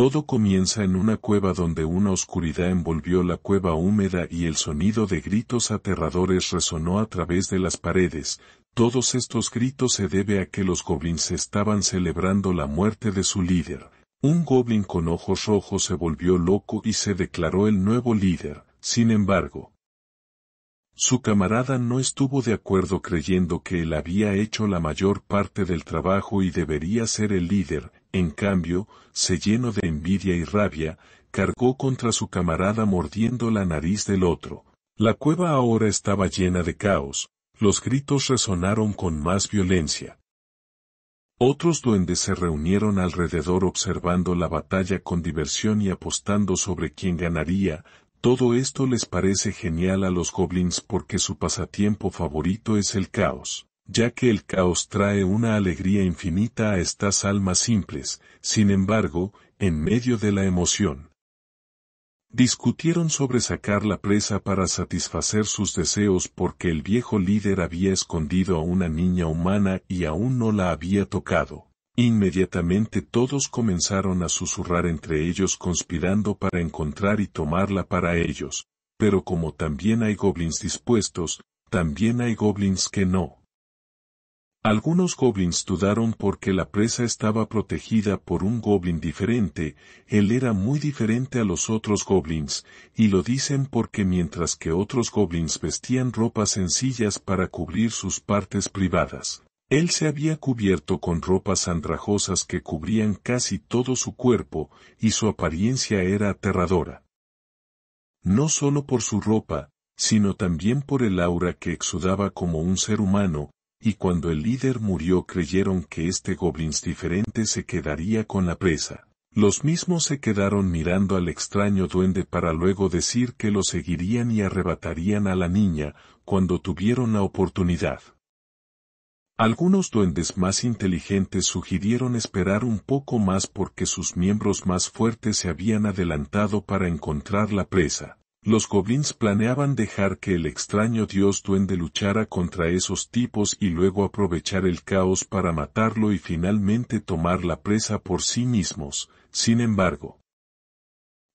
Todo comienza en una cueva donde una oscuridad envolvió la cueva húmeda y el sonido de gritos aterradores resonó a través de las paredes. Todos estos gritos se debe a que los goblins estaban celebrando la muerte de su líder. Un goblin con ojos rojos se volvió loco y se declaró el nuevo líder. Sin embargo, su camarada no estuvo de acuerdo creyendo que él había hecho la mayor parte del trabajo y debería ser el líder, en cambio, se llenó de envidia y rabia, cargó contra su camarada mordiendo la nariz del otro. La cueva ahora estaba llena de caos, los gritos resonaron con más violencia. Otros duendes se reunieron alrededor observando la batalla con diversión y apostando sobre quién ganaría, todo esto les parece genial a los goblins porque su pasatiempo favorito es el caos ya que el caos trae una alegría infinita a estas almas simples, sin embargo, en medio de la emoción. Discutieron sobre sacar la presa para satisfacer sus deseos porque el viejo líder había escondido a una niña humana y aún no la había tocado. Inmediatamente todos comenzaron a susurrar entre ellos conspirando para encontrar y tomarla para ellos, pero como también hay goblins dispuestos, también hay goblins que no. Algunos goblins dudaron porque la presa estaba protegida por un goblin diferente, él era muy diferente a los otros goblins, y lo dicen porque mientras que otros goblins vestían ropas sencillas para cubrir sus partes privadas, él se había cubierto con ropas andrajosas que cubrían casi todo su cuerpo, y su apariencia era aterradora. No solo por su ropa, sino también por el aura que exudaba como un ser humano, y cuando el líder murió creyeron que este goblins diferente se quedaría con la presa. Los mismos se quedaron mirando al extraño duende para luego decir que lo seguirían y arrebatarían a la niña, cuando tuvieron la oportunidad. Algunos duendes más inteligentes sugirieron esperar un poco más porque sus miembros más fuertes se habían adelantado para encontrar la presa. Los goblins planeaban dejar que el extraño dios duende luchara contra esos tipos y luego aprovechar el caos para matarlo y finalmente tomar la presa por sí mismos, sin embargo.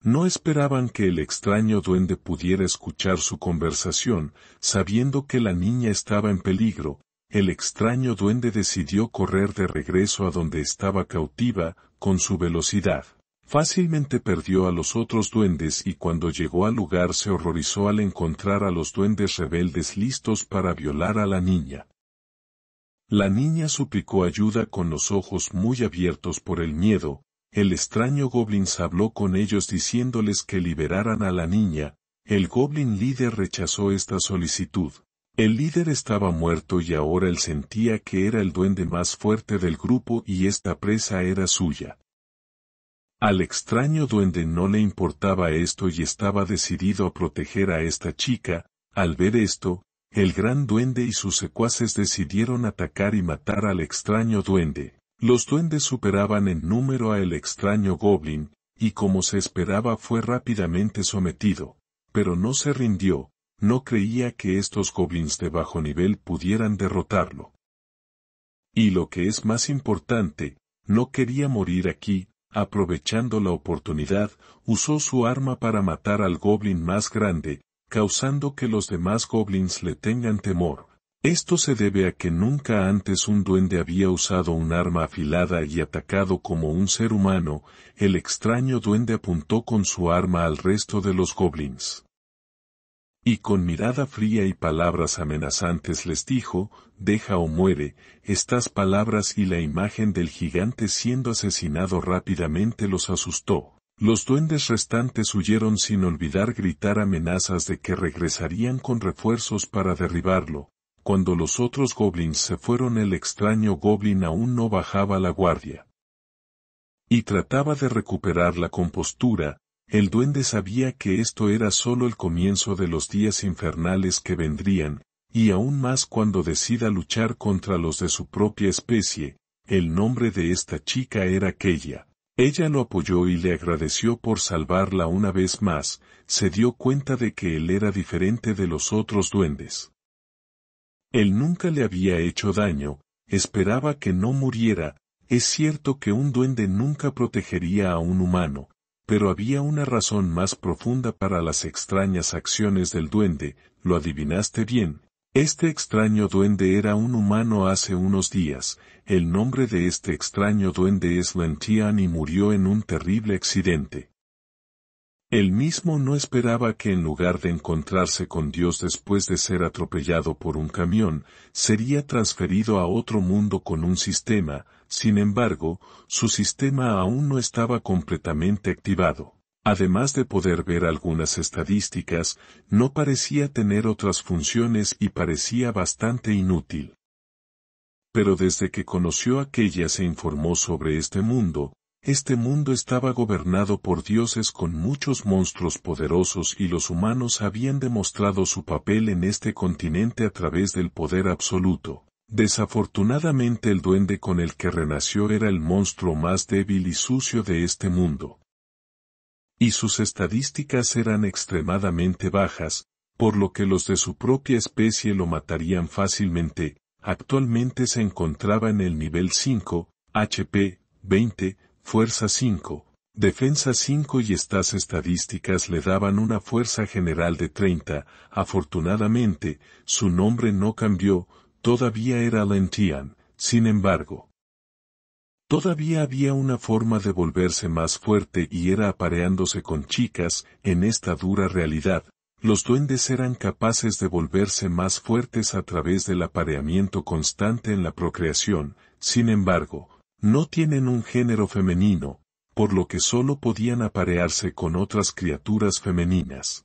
No esperaban que el extraño duende pudiera escuchar su conversación, sabiendo que la niña estaba en peligro, el extraño duende decidió correr de regreso a donde estaba cautiva, con su velocidad. Fácilmente perdió a los otros duendes y cuando llegó al lugar se horrorizó al encontrar a los duendes rebeldes listos para violar a la niña. La niña suplicó ayuda con los ojos muy abiertos por el miedo, el extraño goblin habló con ellos diciéndoles que liberaran a la niña, el goblin líder rechazó esta solicitud. El líder estaba muerto y ahora él sentía que era el duende más fuerte del grupo y esta presa era suya. Al extraño duende no le importaba esto y estaba decidido a proteger a esta chica, al ver esto, el gran duende y sus secuaces decidieron atacar y matar al extraño duende. Los duendes superaban en número a el extraño goblin, y como se esperaba fue rápidamente sometido, pero no se rindió, no creía que estos goblins de bajo nivel pudieran derrotarlo. Y lo que es más importante, no quería morir aquí, aprovechando la oportunidad, usó su arma para matar al goblin más grande, causando que los demás goblins le tengan temor. Esto se debe a que nunca antes un duende había usado un arma afilada y atacado como un ser humano, el extraño duende apuntó con su arma al resto de los goblins. Y con mirada fría y palabras amenazantes les dijo, deja o muere, estas palabras y la imagen del gigante siendo asesinado rápidamente los asustó. Los duendes restantes huyeron sin olvidar gritar amenazas de que regresarían con refuerzos para derribarlo. Cuando los otros goblins se fueron el extraño goblin aún no bajaba la guardia. Y trataba de recuperar la compostura, el duende sabía que esto era solo el comienzo de los días infernales que vendrían, y aún más cuando decida luchar contra los de su propia especie, el nombre de esta chica era aquella. Ella lo apoyó y le agradeció por salvarla una vez más, se dio cuenta de que él era diferente de los otros duendes. Él nunca le había hecho daño, esperaba que no muriera, es cierto que un duende nunca protegería a un humano, pero había una razón más profunda para las extrañas acciones del duende, lo adivinaste bien. Este extraño duende era un humano hace unos días, el nombre de este extraño duende es Lentian y murió en un terrible accidente. Él mismo no esperaba que en lugar de encontrarse con Dios después de ser atropellado por un camión, sería transferido a otro mundo con un sistema, sin embargo, su sistema aún no estaba completamente activado. Además de poder ver algunas estadísticas, no parecía tener otras funciones y parecía bastante inútil. Pero desde que conoció aquella se informó sobre este mundo, este mundo estaba gobernado por dioses con muchos monstruos poderosos y los humanos habían demostrado su papel en este continente a través del poder absoluto. Desafortunadamente el duende con el que renació era el monstruo más débil y sucio de este mundo. Y sus estadísticas eran extremadamente bajas, por lo que los de su propia especie lo matarían fácilmente, actualmente se encontraba en el nivel 5, HP, 20, Fuerza 5, Defensa 5 y estas estadísticas le daban una fuerza general de 30, afortunadamente, su nombre no cambió, Todavía era Lentían, sin embargo. Todavía había una forma de volverse más fuerte y era apareándose con chicas, en esta dura realidad, los duendes eran capaces de volverse más fuertes a través del apareamiento constante en la procreación, sin embargo, no tienen un género femenino, por lo que solo podían aparearse con otras criaturas femeninas.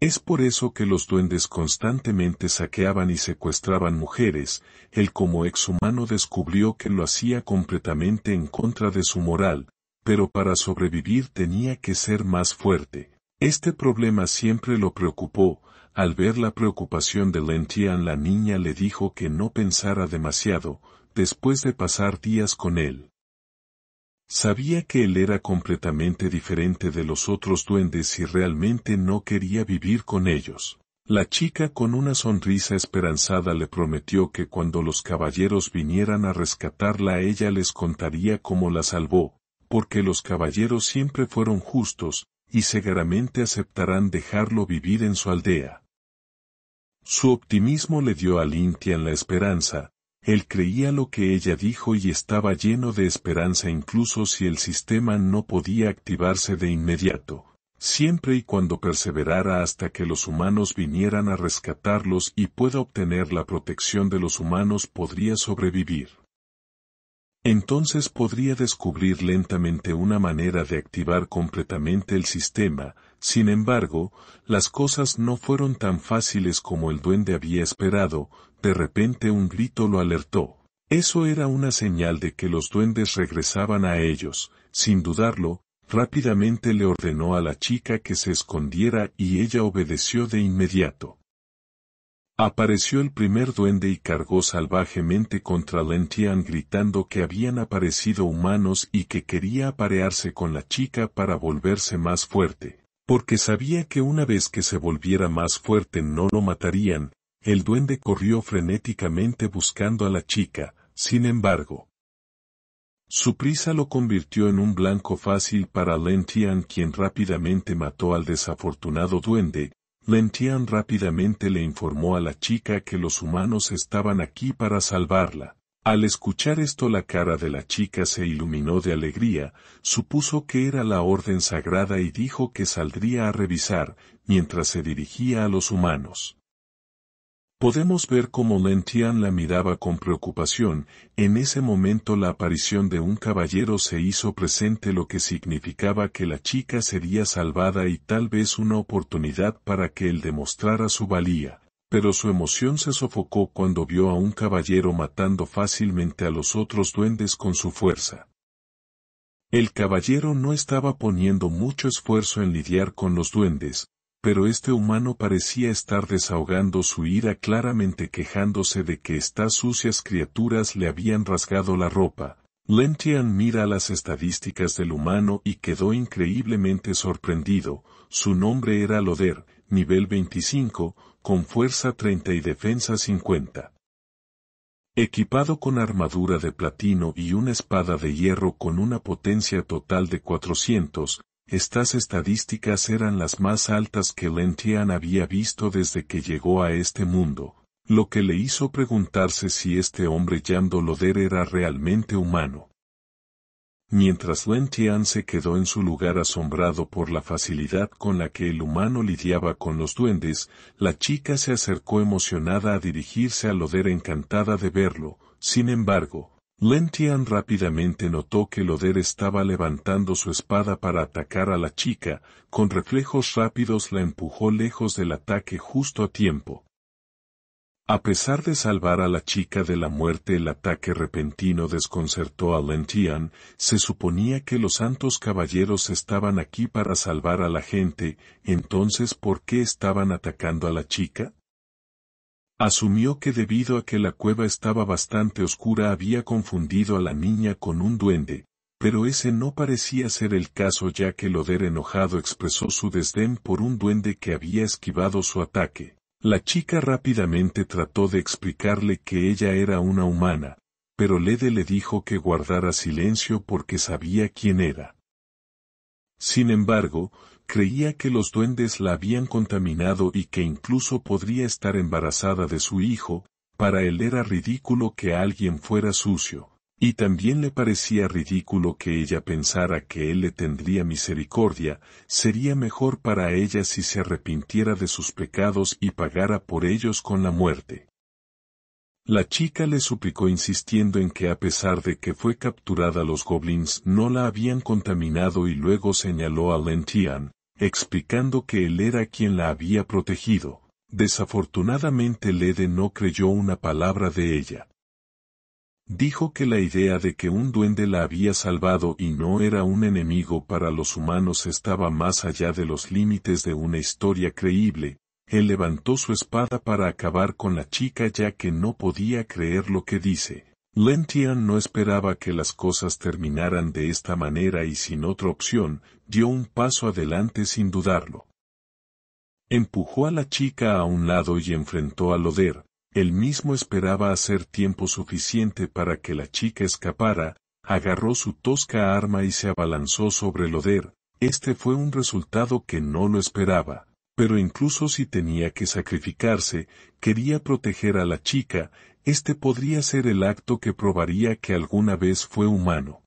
Es por eso que los duendes constantemente saqueaban y secuestraban mujeres, él como ex-humano descubrió que lo hacía completamente en contra de su moral, pero para sobrevivir tenía que ser más fuerte. Este problema siempre lo preocupó, al ver la preocupación de Lentian la niña le dijo que no pensara demasiado, después de pasar días con él. Sabía que él era completamente diferente de los otros duendes y realmente no quería vivir con ellos. La chica con una sonrisa esperanzada le prometió que cuando los caballeros vinieran a rescatarla ella les contaría cómo la salvó, porque los caballeros siempre fueron justos, y seguramente aceptarán dejarlo vivir en su aldea. Su optimismo le dio a Lintian la esperanza, él creía lo que ella dijo y estaba lleno de esperanza incluso si el sistema no podía activarse de inmediato, siempre y cuando perseverara hasta que los humanos vinieran a rescatarlos y pueda obtener la protección de los humanos podría sobrevivir. Entonces podría descubrir lentamente una manera de activar completamente el sistema, sin embargo, las cosas no fueron tan fáciles como el duende había esperado, de repente un grito lo alertó. Eso era una señal de que los duendes regresaban a ellos, sin dudarlo, rápidamente le ordenó a la chica que se escondiera y ella obedeció de inmediato. Apareció el primer duende y cargó salvajemente contra Lentian gritando que habían aparecido humanos y que quería aparearse con la chica para volverse más fuerte, porque sabía que una vez que se volviera más fuerte no lo matarían, el duende corrió frenéticamente buscando a la chica, sin embargo. Su prisa lo convirtió en un blanco fácil para Lentian quien rápidamente mató al desafortunado duende. Lentian rápidamente le informó a la chica que los humanos estaban aquí para salvarla. Al escuchar esto la cara de la chica se iluminó de alegría, supuso que era la orden sagrada y dijo que saldría a revisar, mientras se dirigía a los humanos. Podemos ver cómo Lentian la miraba con preocupación, en ese momento la aparición de un caballero se hizo presente lo que significaba que la chica sería salvada y tal vez una oportunidad para que él demostrara su valía, pero su emoción se sofocó cuando vio a un caballero matando fácilmente a los otros duendes con su fuerza. El caballero no estaba poniendo mucho esfuerzo en lidiar con los duendes, pero este humano parecía estar desahogando su ira claramente quejándose de que estas sucias criaturas le habían rasgado la ropa. Lentian mira las estadísticas del humano y quedó increíblemente sorprendido, su nombre era Loder, nivel 25, con fuerza 30 y defensa 50. Equipado con armadura de platino y una espada de hierro con una potencia total de 400, estas estadísticas eran las más altas que Lentian había visto desde que llegó a este mundo, lo que le hizo preguntarse si este hombre Loder era realmente humano. Mientras Lentian se quedó en su lugar asombrado por la facilidad con la que el humano lidiaba con los duendes, la chica se acercó emocionada a dirigirse a Loder encantada de verlo, sin embargo, Lentian rápidamente notó que Loder estaba levantando su espada para atacar a la chica, con reflejos rápidos la empujó lejos del ataque justo a tiempo. A pesar de salvar a la chica de la muerte el ataque repentino desconcertó a Lentian, se suponía que los santos caballeros estaban aquí para salvar a la gente, entonces ¿por qué estaban atacando a la chica? Asumió que debido a que la cueva estaba bastante oscura había confundido a la niña con un duende, pero ese no parecía ser el caso ya que Loder enojado expresó su desdén por un duende que había esquivado su ataque. La chica rápidamente trató de explicarle que ella era una humana, pero Lede le dijo que guardara silencio porque sabía quién era. Sin embargo, Creía que los duendes la habían contaminado y que incluso podría estar embarazada de su hijo, para él era ridículo que alguien fuera sucio, y también le parecía ridículo que ella pensara que él le tendría misericordia, sería mejor para ella si se arrepintiera de sus pecados y pagara por ellos con la muerte. La chica le suplicó insistiendo en que a pesar de que fue capturada los goblins no la habían contaminado y luego señaló a Lentian, explicando que él era quien la había protegido. Desafortunadamente Lede no creyó una palabra de ella. Dijo que la idea de que un duende la había salvado y no era un enemigo para los humanos estaba más allá de los límites de una historia creíble. Él levantó su espada para acabar con la chica ya que no podía creer lo que dice. Lentian no esperaba que las cosas terminaran de esta manera y sin otra opción, dio un paso adelante sin dudarlo. Empujó a la chica a un lado y enfrentó a Loder, él mismo esperaba hacer tiempo suficiente para que la chica escapara, agarró su tosca arma y se abalanzó sobre Loder, este fue un resultado que no lo esperaba, pero incluso si tenía que sacrificarse, quería proteger a la chica, este podría ser el acto que probaría que alguna vez fue humano.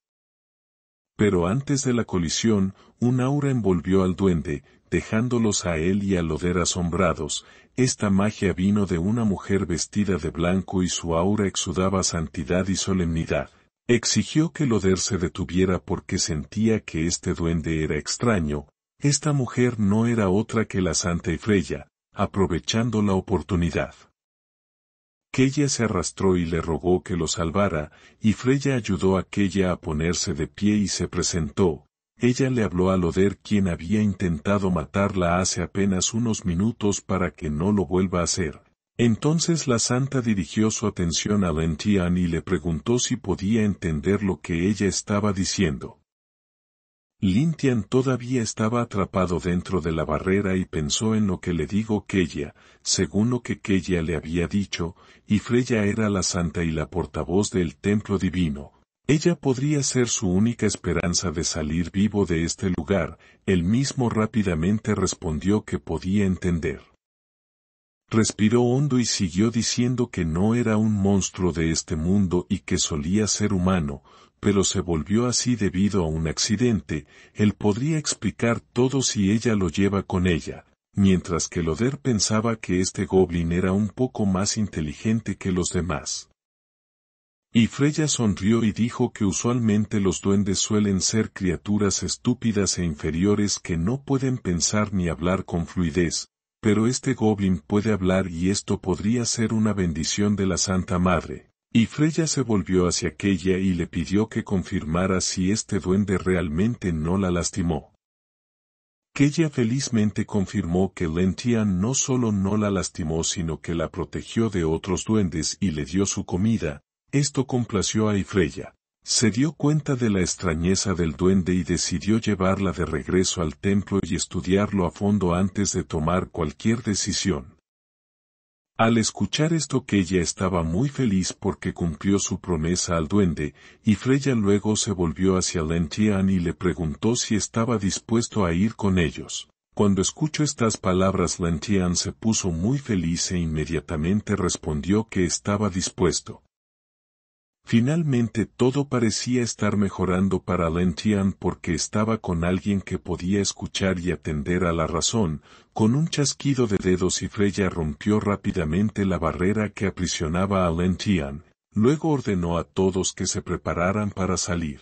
Pero antes de la colisión, un aura envolvió al duende, dejándolos a él y a Loder asombrados, esta magia vino de una mujer vestida de blanco y su aura exudaba santidad y solemnidad. Exigió que Loder se detuviera porque sentía que este duende era extraño, esta mujer no era otra que la Santa Freya, aprovechando la oportunidad. Kella se arrastró y le rogó que lo salvara, y Freya ayudó a aquella a ponerse de pie y se presentó. Ella le habló a Loder quien había intentado matarla hace apenas unos minutos para que no lo vuelva a hacer. Entonces la santa dirigió su atención a Lentian y le preguntó si podía entender lo que ella estaba diciendo. Lintian todavía estaba atrapado dentro de la barrera y pensó en lo que le dijo Kella, según lo que Kella le había dicho, y Freya era la santa y la portavoz del templo divino. Ella podría ser su única esperanza de salir vivo de este lugar, él mismo rápidamente respondió que podía entender. Respiró hondo y siguió diciendo que no era un monstruo de este mundo y que solía ser humano, pero se volvió así debido a un accidente, él podría explicar todo si ella lo lleva con ella, mientras que Loder pensaba que este goblin era un poco más inteligente que los demás. Y Freya sonrió y dijo que usualmente los duendes suelen ser criaturas estúpidas e inferiores que no pueden pensar ni hablar con fluidez, pero este goblin puede hablar y esto podría ser una bendición de la Santa Madre. Y se volvió hacia aquella y le pidió que confirmara si este duende realmente no la lastimó. Kella felizmente confirmó que Lentian no solo no la lastimó sino que la protegió de otros duendes y le dio su comida, esto complació a Ifreya. Se dio cuenta de la extrañeza del duende y decidió llevarla de regreso al templo y estudiarlo a fondo antes de tomar cualquier decisión. Al escuchar esto que ella estaba muy feliz porque cumplió su promesa al duende, y Freya luego se volvió hacia Lentian y le preguntó si estaba dispuesto a ir con ellos. Cuando escuchó estas palabras Lentian se puso muy feliz e inmediatamente respondió que estaba dispuesto. Finalmente todo parecía estar mejorando para Lentian porque estaba con alguien que podía escuchar y atender a la razón, con un chasquido de dedos y Freya rompió rápidamente la barrera que aprisionaba a Lentian, luego ordenó a todos que se prepararan para salir.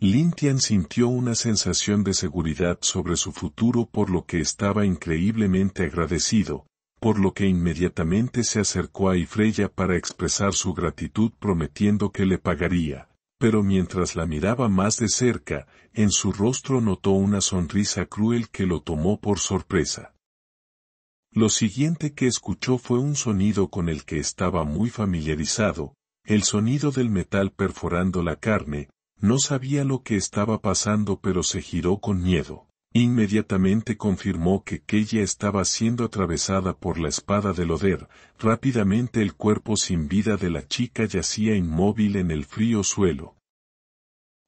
Lintian sintió una sensación de seguridad sobre su futuro por lo que estaba increíblemente agradecido, por lo que inmediatamente se acercó a Ifreya para expresar su gratitud prometiendo que le pagaría, pero mientras la miraba más de cerca, en su rostro notó una sonrisa cruel que lo tomó por sorpresa. Lo siguiente que escuchó fue un sonido con el que estaba muy familiarizado, el sonido del metal perforando la carne, no sabía lo que estaba pasando pero se giró con miedo. Inmediatamente confirmó que Kella estaba siendo atravesada por la espada del Oder, rápidamente el cuerpo sin vida de la chica yacía inmóvil en el frío suelo.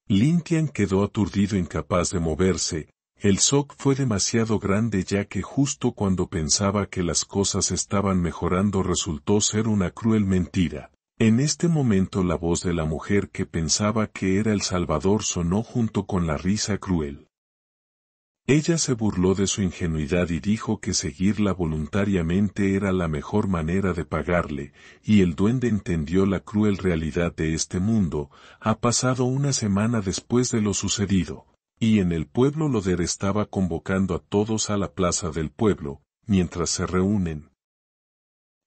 Lintian quedó aturdido incapaz de moverse, el shock fue demasiado grande ya que justo cuando pensaba que las cosas estaban mejorando resultó ser una cruel mentira. En este momento la voz de la mujer que pensaba que era el Salvador sonó junto con la risa cruel. Ella se burló de su ingenuidad y dijo que seguirla voluntariamente era la mejor manera de pagarle, y el duende entendió la cruel realidad de este mundo, ha pasado una semana después de lo sucedido, y en el pueblo Loder estaba convocando a todos a la plaza del pueblo, mientras se reúnen.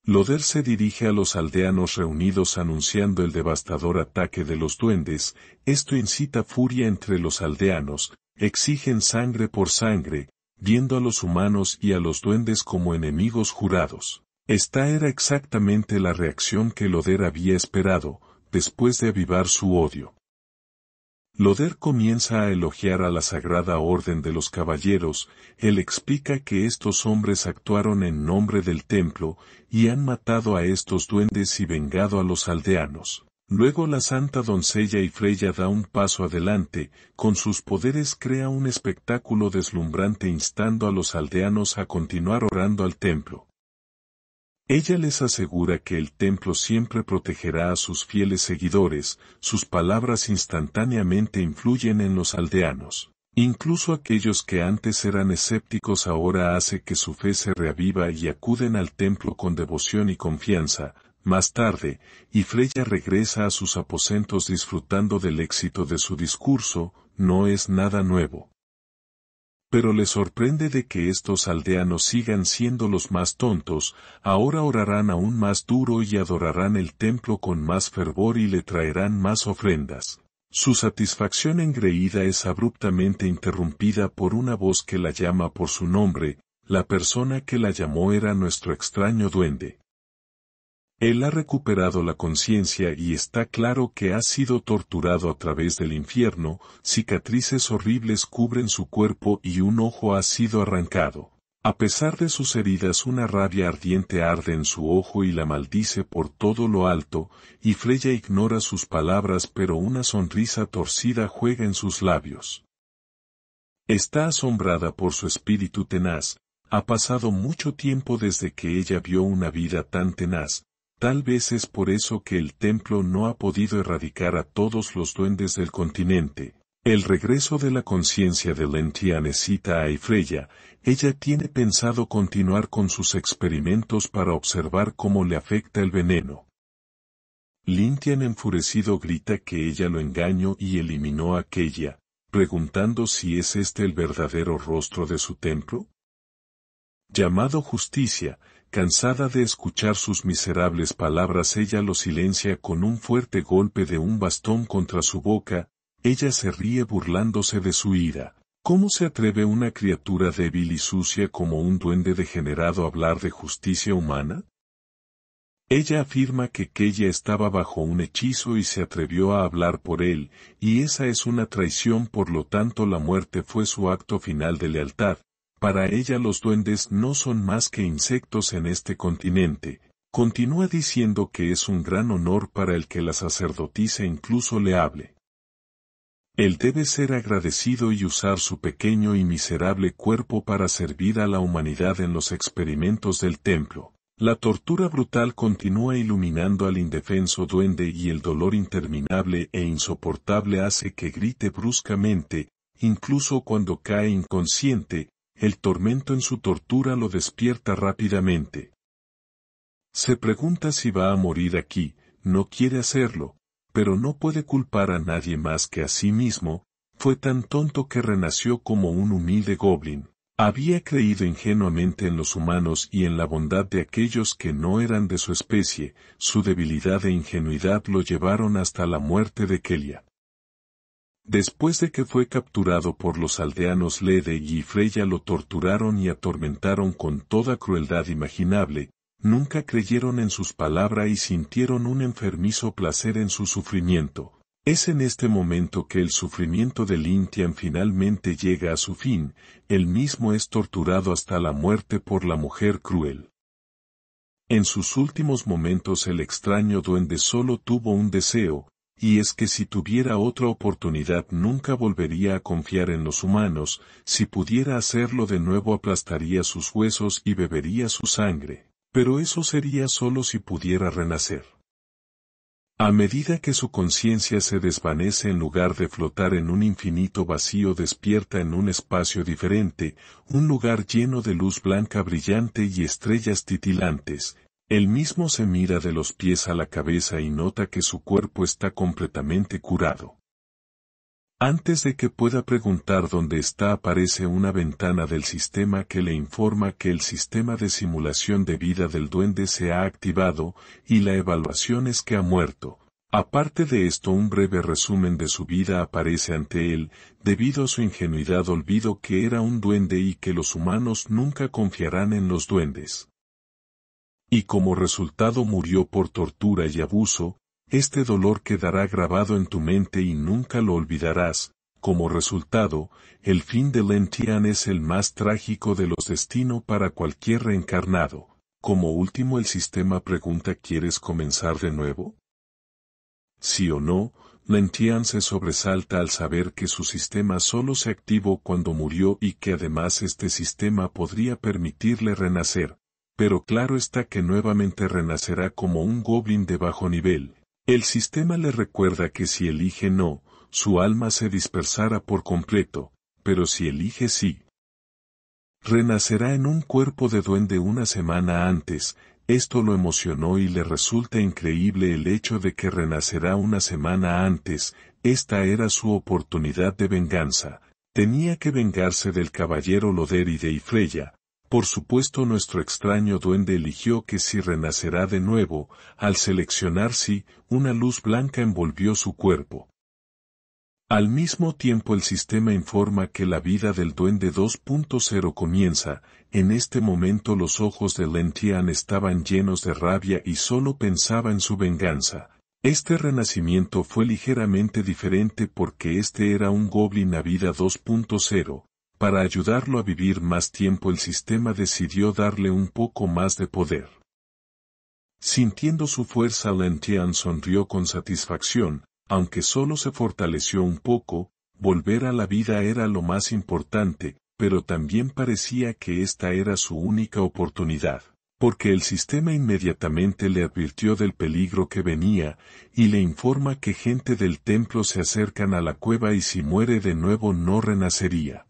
Loder se dirige a los aldeanos reunidos anunciando el devastador ataque de los duendes, esto incita furia entre los aldeanos, exigen sangre por sangre, viendo a los humanos y a los duendes como enemigos jurados. Esta era exactamente la reacción que Loder había esperado, después de avivar su odio. Loder comienza a elogiar a la Sagrada Orden de los Caballeros, él explica que estos hombres actuaron en nombre del templo y han matado a estos duendes y vengado a los aldeanos. Luego la santa doncella y Freya da un paso adelante, con sus poderes crea un espectáculo deslumbrante instando a los aldeanos a continuar orando al templo. Ella les asegura que el templo siempre protegerá a sus fieles seguidores, sus palabras instantáneamente influyen en los aldeanos. Incluso aquellos que antes eran escépticos ahora hace que su fe se reaviva y acuden al templo con devoción y confianza, más tarde, y Freya regresa a sus aposentos disfrutando del éxito de su discurso, no es nada nuevo. Pero le sorprende de que estos aldeanos sigan siendo los más tontos, ahora orarán aún más duro y adorarán el templo con más fervor y le traerán más ofrendas. Su satisfacción engreída es abruptamente interrumpida por una voz que la llama por su nombre, la persona que la llamó era nuestro extraño duende. Él ha recuperado la conciencia y está claro que ha sido torturado a través del infierno, cicatrices horribles cubren su cuerpo y un ojo ha sido arrancado. A pesar de sus heridas una rabia ardiente arde en su ojo y la maldice por todo lo alto, y Freya ignora sus palabras pero una sonrisa torcida juega en sus labios. Está asombrada por su espíritu tenaz, ha pasado mucho tiempo desde que ella vio una vida tan tenaz, Tal vez es por eso que el templo no ha podido erradicar a todos los duendes del continente. El regreso de la conciencia de Lentianecita a Ifreya, ella tiene pensado continuar con sus experimentos para observar cómo le afecta el veneno. Lintian enfurecido grita que ella lo engañó y eliminó aquella, preguntando si es este el verdadero rostro de su templo. Llamado justicia, Cansada de escuchar sus miserables palabras, ella lo silencia con un fuerte golpe de un bastón contra su boca, ella se ríe burlándose de su ira. ¿Cómo se atreve una criatura débil y sucia como un duende degenerado a hablar de justicia humana? Ella afirma que Kella estaba bajo un hechizo y se atrevió a hablar por él, y esa es una traición por lo tanto la muerte fue su acto final de lealtad, para ella los duendes no son más que insectos en este continente. Continúa diciendo que es un gran honor para el que la sacerdotisa incluso le hable. Él debe ser agradecido y usar su pequeño y miserable cuerpo para servir a la humanidad en los experimentos del templo. La tortura brutal continúa iluminando al indefenso duende y el dolor interminable e insoportable hace que grite bruscamente, incluso cuando cae inconsciente, el tormento en su tortura lo despierta rápidamente. Se pregunta si va a morir aquí, no quiere hacerlo, pero no puede culpar a nadie más que a sí mismo, fue tan tonto que renació como un humilde goblin. Había creído ingenuamente en los humanos y en la bondad de aquellos que no eran de su especie, su debilidad e ingenuidad lo llevaron hasta la muerte de Kelia. Después de que fue capturado por los aldeanos Lede y Freya lo torturaron y atormentaron con toda crueldad imaginable, nunca creyeron en sus palabras y sintieron un enfermizo placer en su sufrimiento. Es en este momento que el sufrimiento de Lintian finalmente llega a su fin, él mismo es torturado hasta la muerte por la mujer cruel. En sus últimos momentos el extraño duende solo tuvo un deseo, y es que si tuviera otra oportunidad nunca volvería a confiar en los humanos, si pudiera hacerlo de nuevo aplastaría sus huesos y bebería su sangre, pero eso sería solo si pudiera renacer. A medida que su conciencia se desvanece en lugar de flotar en un infinito vacío despierta en un espacio diferente, un lugar lleno de luz blanca brillante y estrellas titilantes, él mismo se mira de los pies a la cabeza y nota que su cuerpo está completamente curado. Antes de que pueda preguntar dónde está aparece una ventana del sistema que le informa que el sistema de simulación de vida del duende se ha activado y la evaluación es que ha muerto. Aparte de esto un breve resumen de su vida aparece ante él, debido a su ingenuidad olvido que era un duende y que los humanos nunca confiarán en los duendes y como resultado murió por tortura y abuso, este dolor quedará grabado en tu mente y nunca lo olvidarás. Como resultado, el fin de Lentian es el más trágico de los destinos para cualquier reencarnado. Como último el sistema pregunta ¿quieres comenzar de nuevo? Sí o no, Lentian se sobresalta al saber que su sistema solo se activó cuando murió y que además este sistema podría permitirle renacer pero claro está que nuevamente renacerá como un goblin de bajo nivel. El sistema le recuerda que si elige no, su alma se dispersará por completo, pero si elige sí, renacerá en un cuerpo de duende una semana antes, esto lo emocionó y le resulta increíble el hecho de que renacerá una semana antes, esta era su oportunidad de venganza, tenía que vengarse del caballero Loderide y de por supuesto nuestro extraño duende eligió que si renacerá de nuevo, al seleccionar si, una luz blanca envolvió su cuerpo. Al mismo tiempo el sistema informa que la vida del duende 2.0 comienza, en este momento los ojos de Lentian estaban llenos de rabia y solo pensaba en su venganza. Este renacimiento fue ligeramente diferente porque este era un goblin a vida 2.0, para ayudarlo a vivir más tiempo el sistema decidió darle un poco más de poder. Sintiendo su fuerza Tian sonrió con satisfacción, aunque solo se fortaleció un poco, volver a la vida era lo más importante, pero también parecía que esta era su única oportunidad, porque el sistema inmediatamente le advirtió del peligro que venía, y le informa que gente del templo se acercan a la cueva y si muere de nuevo no renacería.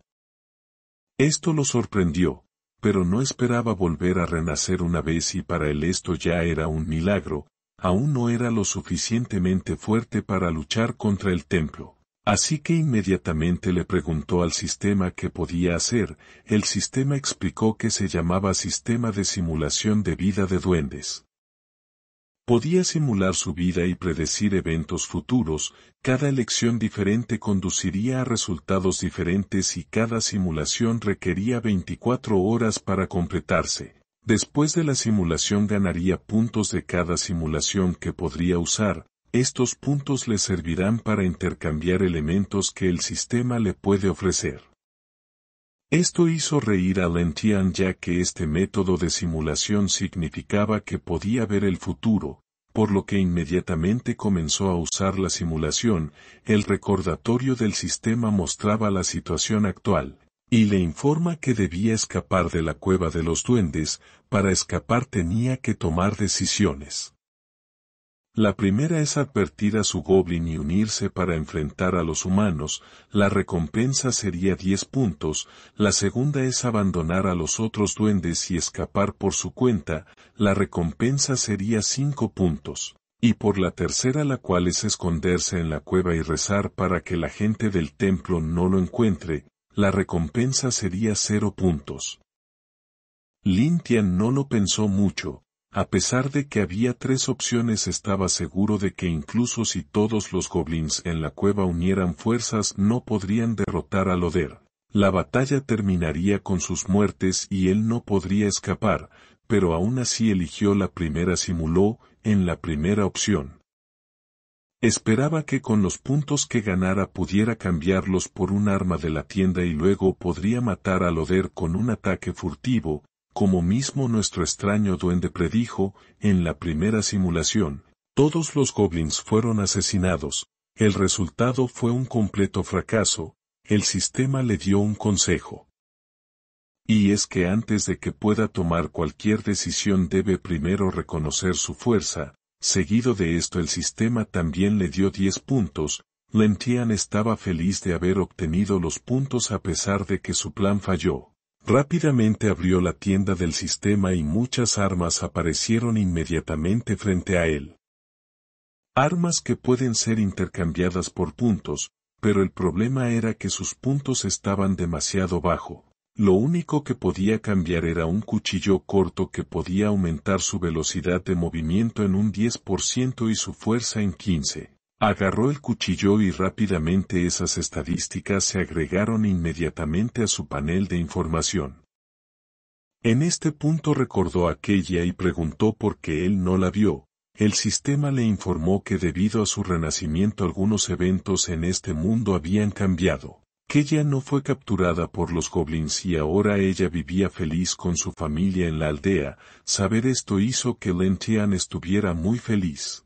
Esto lo sorprendió, pero no esperaba volver a renacer una vez y para él esto ya era un milagro, aún no era lo suficientemente fuerte para luchar contra el templo. Así que inmediatamente le preguntó al sistema qué podía hacer, el sistema explicó que se llamaba sistema de simulación de vida de duendes. Podía simular su vida y predecir eventos futuros, cada elección diferente conduciría a resultados diferentes y cada simulación requería 24 horas para completarse. Después de la simulación ganaría puntos de cada simulación que podría usar, estos puntos le servirán para intercambiar elementos que el sistema le puede ofrecer. Esto hizo reír a Lentian ya que este método de simulación significaba que podía ver el futuro, por lo que inmediatamente comenzó a usar la simulación, el recordatorio del sistema mostraba la situación actual, y le informa que debía escapar de la cueva de los duendes, para escapar tenía que tomar decisiones. La primera es advertir a su goblin y unirse para enfrentar a los humanos, la recompensa sería 10 puntos, la segunda es abandonar a los otros duendes y escapar por su cuenta, la recompensa sería 5 puntos. Y por la tercera la cual es esconderse en la cueva y rezar para que la gente del templo no lo encuentre, la recompensa sería 0 puntos. Lintian no lo pensó mucho, a pesar de que había tres opciones estaba seguro de que incluso si todos los goblins en la cueva unieran fuerzas no podrían derrotar a Loder. La batalla terminaría con sus muertes y él no podría escapar, pero aún así eligió la primera simuló, en la primera opción. Esperaba que con los puntos que ganara pudiera cambiarlos por un arma de la tienda y luego podría matar a Loder con un ataque furtivo, como mismo nuestro extraño duende predijo, en la primera simulación, todos los goblins fueron asesinados, el resultado fue un completo fracaso, el sistema le dio un consejo. Y es que antes de que pueda tomar cualquier decisión debe primero reconocer su fuerza, seguido de esto el sistema también le dio 10 puntos, Lentian estaba feliz de haber obtenido los puntos a pesar de que su plan falló. Rápidamente abrió la tienda del sistema y muchas armas aparecieron inmediatamente frente a él. Armas que pueden ser intercambiadas por puntos, pero el problema era que sus puntos estaban demasiado bajo. Lo único que podía cambiar era un cuchillo corto que podía aumentar su velocidad de movimiento en un 10% y su fuerza en 15. Agarró el cuchillo y rápidamente esas estadísticas se agregaron inmediatamente a su panel de información. En este punto recordó a aquella y preguntó por qué él no la vio. El sistema le informó que debido a su renacimiento algunos eventos en este mundo habían cambiado, que no fue capturada por los goblins y ahora ella vivía feliz con su familia en la aldea. Saber esto hizo que Lentian estuviera muy feliz.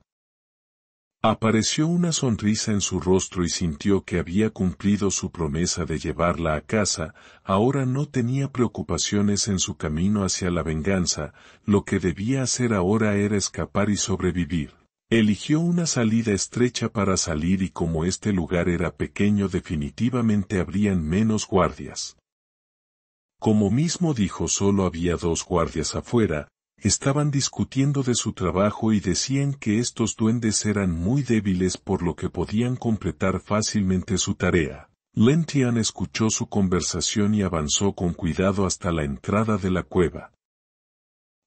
Apareció una sonrisa en su rostro y sintió que había cumplido su promesa de llevarla a casa, ahora no tenía preocupaciones en su camino hacia la venganza, lo que debía hacer ahora era escapar y sobrevivir. Eligió una salida estrecha para salir y como este lugar era pequeño definitivamente habrían menos guardias. Como mismo dijo solo había dos guardias afuera, estaban discutiendo de su trabajo y decían que estos duendes eran muy débiles por lo que podían completar fácilmente su tarea. Lentian escuchó su conversación y avanzó con cuidado hasta la entrada de la cueva.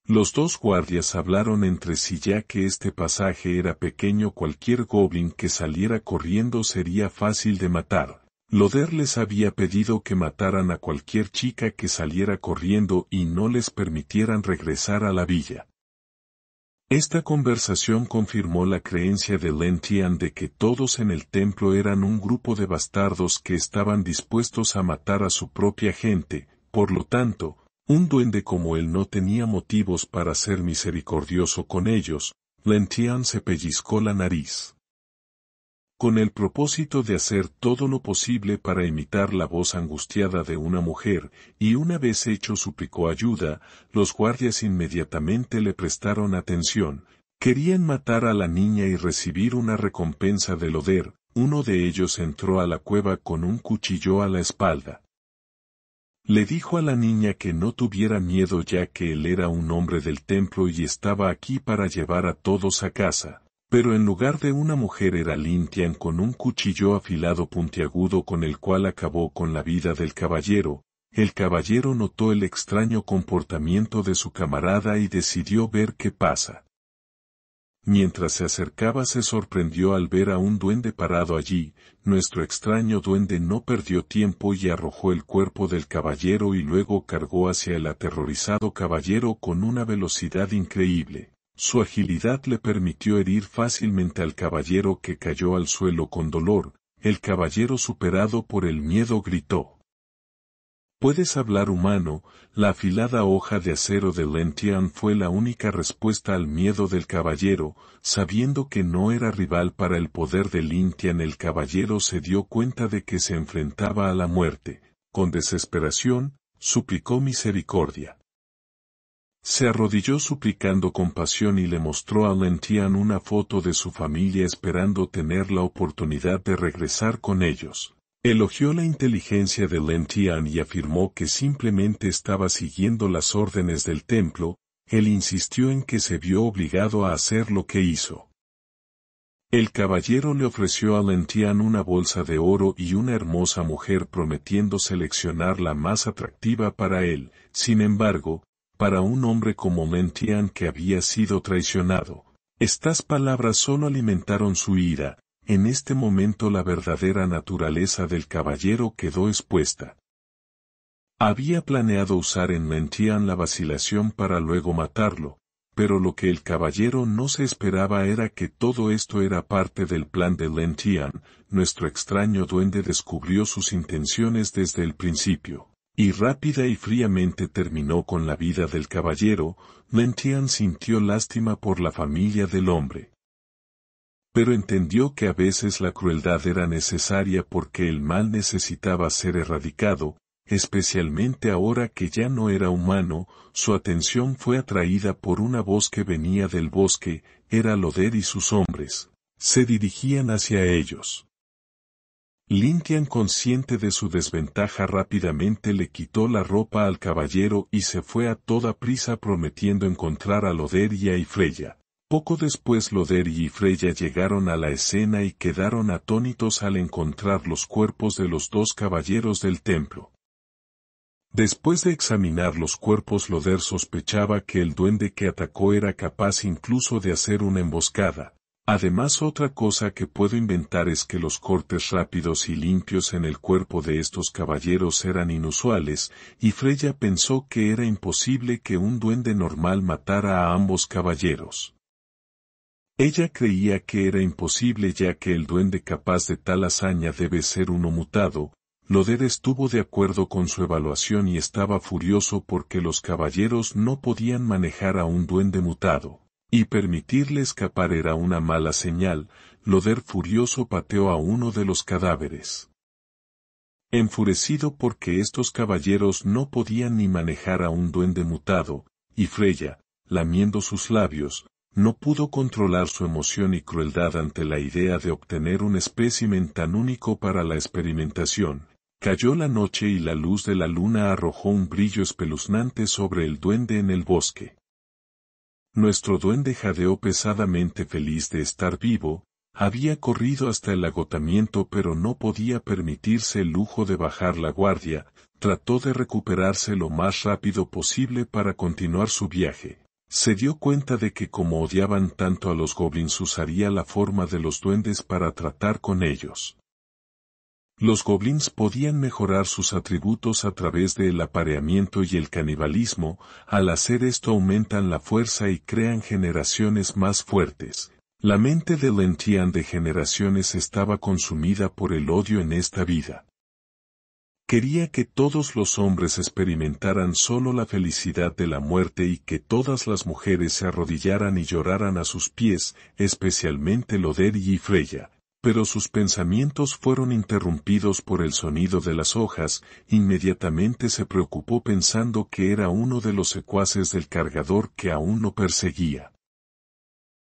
Los dos guardias hablaron entre sí ya que este pasaje era pequeño cualquier goblin que saliera corriendo sería fácil de matar. Loder les había pedido que mataran a cualquier chica que saliera corriendo y no les permitieran regresar a la villa. Esta conversación confirmó la creencia de Lentian de que todos en el templo eran un grupo de bastardos que estaban dispuestos a matar a su propia gente, por lo tanto, un duende como él no tenía motivos para ser misericordioso con ellos, Lentian se pellizcó la nariz con el propósito de hacer todo lo posible para imitar la voz angustiada de una mujer, y una vez hecho suplicó ayuda, los guardias inmediatamente le prestaron atención, querían matar a la niña y recibir una recompensa del Oder, uno de ellos entró a la cueva con un cuchillo a la espalda. Le dijo a la niña que no tuviera miedo ya que él era un hombre del templo y estaba aquí para llevar a todos a casa. Pero en lugar de una mujer era Lintian con un cuchillo afilado puntiagudo con el cual acabó con la vida del caballero, el caballero notó el extraño comportamiento de su camarada y decidió ver qué pasa. Mientras se acercaba se sorprendió al ver a un duende parado allí, nuestro extraño duende no perdió tiempo y arrojó el cuerpo del caballero y luego cargó hacia el aterrorizado caballero con una velocidad increíble. Su agilidad le permitió herir fácilmente al caballero que cayó al suelo con dolor, el caballero superado por el miedo gritó. Puedes hablar humano, la afilada hoja de acero de Lentian fue la única respuesta al miedo del caballero, sabiendo que no era rival para el poder de Lentian el caballero se dio cuenta de que se enfrentaba a la muerte, con desesperación, suplicó misericordia. Se arrodilló suplicando compasión y le mostró a Lentian una foto de su familia esperando tener la oportunidad de regresar con ellos. Elogió la inteligencia de Lentian y afirmó que simplemente estaba siguiendo las órdenes del templo, él insistió en que se vio obligado a hacer lo que hizo. El caballero le ofreció a Lentian una bolsa de oro y una hermosa mujer prometiendo seleccionar la más atractiva para él, sin embargo, para un hombre como Mentian que había sido traicionado. Estas palabras solo alimentaron su ira, en este momento la verdadera naturaleza del caballero quedó expuesta. Había planeado usar en Mentian la vacilación para luego matarlo, pero lo que el caballero no se esperaba era que todo esto era parte del plan de Lentian, nuestro extraño duende descubrió sus intenciones desde el principio y rápida y fríamente terminó con la vida del caballero, Lentian sintió lástima por la familia del hombre. Pero entendió que a veces la crueldad era necesaria porque el mal necesitaba ser erradicado, especialmente ahora que ya no era humano, su atención fue atraída por una voz que venía del bosque, era Loder y sus hombres. Se dirigían hacia ellos. Lintian consciente de su desventaja rápidamente le quitó la ropa al caballero y se fue a toda prisa prometiendo encontrar a Loder y Freya. Poco después Loder y Freya llegaron a la escena y quedaron atónitos al encontrar los cuerpos de los dos caballeros del templo. Después de examinar los cuerpos Loder sospechaba que el duende que atacó era capaz incluso de hacer una emboscada, Además otra cosa que puedo inventar es que los cortes rápidos y limpios en el cuerpo de estos caballeros eran inusuales, y Freya pensó que era imposible que un duende normal matara a ambos caballeros. Ella creía que era imposible ya que el duende capaz de tal hazaña debe ser uno mutado, Loder estuvo de acuerdo con su evaluación y estaba furioso porque los caballeros no podían manejar a un duende mutado. Y permitirle escapar era una mala señal, Loder furioso pateó a uno de los cadáveres. Enfurecido porque estos caballeros no podían ni manejar a un duende mutado, y Freya, lamiendo sus labios, no pudo controlar su emoción y crueldad ante la idea de obtener un espécimen tan único para la experimentación. Cayó la noche y la luz de la luna arrojó un brillo espeluznante sobre el duende en el bosque nuestro duende jadeó pesadamente feliz de estar vivo, había corrido hasta el agotamiento pero no podía permitirse el lujo de bajar la guardia, trató de recuperarse lo más rápido posible para continuar su viaje. Se dio cuenta de que como odiaban tanto a los goblins usaría la forma de los duendes para tratar con ellos. Los goblins podían mejorar sus atributos a través del apareamiento y el canibalismo, al hacer esto aumentan la fuerza y crean generaciones más fuertes. La mente de Lentian de generaciones estaba consumida por el odio en esta vida. Quería que todos los hombres experimentaran solo la felicidad de la muerte y que todas las mujeres se arrodillaran y lloraran a sus pies, especialmente Loder y Freya, pero sus pensamientos fueron interrumpidos por el sonido de las hojas, inmediatamente se preocupó pensando que era uno de los secuaces del cargador que aún lo perseguía.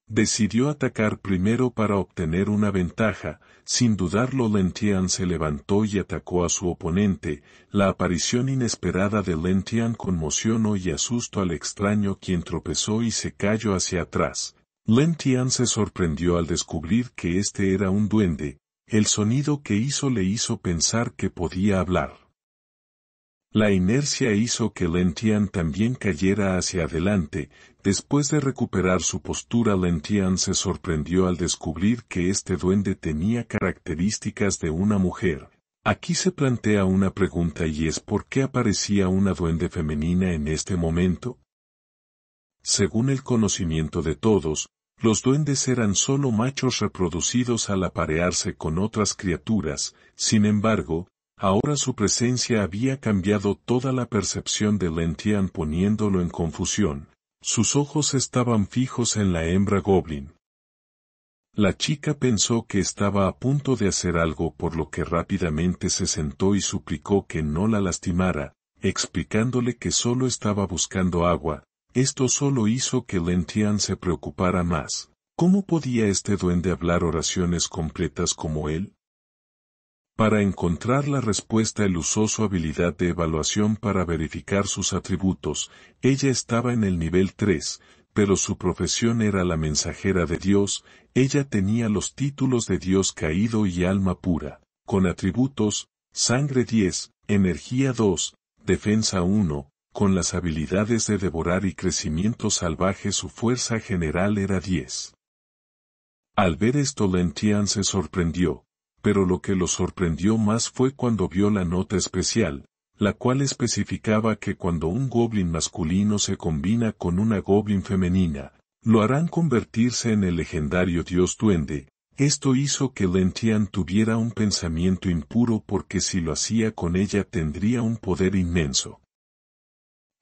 Decidió atacar primero para obtener una ventaja, sin dudarlo Lentian se levantó y atacó a su oponente, la aparición inesperada de Lentian conmocionó y asustó al extraño quien tropezó y se cayó hacia atrás, Lentian se sorprendió al descubrir que este era un duende, el sonido que hizo le hizo pensar que podía hablar. La inercia hizo que Lentian también cayera hacia adelante, después de recuperar su postura Lentian se sorprendió al descubrir que este duende tenía características de una mujer. Aquí se plantea una pregunta y es por qué aparecía una duende femenina en este momento. Según el conocimiento de todos, los duendes eran solo machos reproducidos al aparearse con otras criaturas, sin embargo, ahora su presencia había cambiado toda la percepción de Lentian poniéndolo en confusión, sus ojos estaban fijos en la hembra goblin. La chica pensó que estaba a punto de hacer algo por lo que rápidamente se sentó y suplicó que no la lastimara, explicándole que solo estaba buscando agua, esto solo hizo que Lentian se preocupara más. ¿Cómo podía este duende hablar oraciones completas como él? Para encontrar la respuesta él usó su habilidad de evaluación para verificar sus atributos, ella estaba en el nivel 3, pero su profesión era la mensajera de Dios, ella tenía los títulos de Dios caído y alma pura, con atributos, sangre 10, energía 2, defensa 1, con las habilidades de devorar y crecimiento salvaje su fuerza general era 10. Al ver esto Lentian se sorprendió, pero lo que lo sorprendió más fue cuando vio la nota especial, la cual especificaba que cuando un goblin masculino se combina con una goblin femenina, lo harán convertirse en el legendario dios duende. Esto hizo que Lentian tuviera un pensamiento impuro porque si lo hacía con ella tendría un poder inmenso.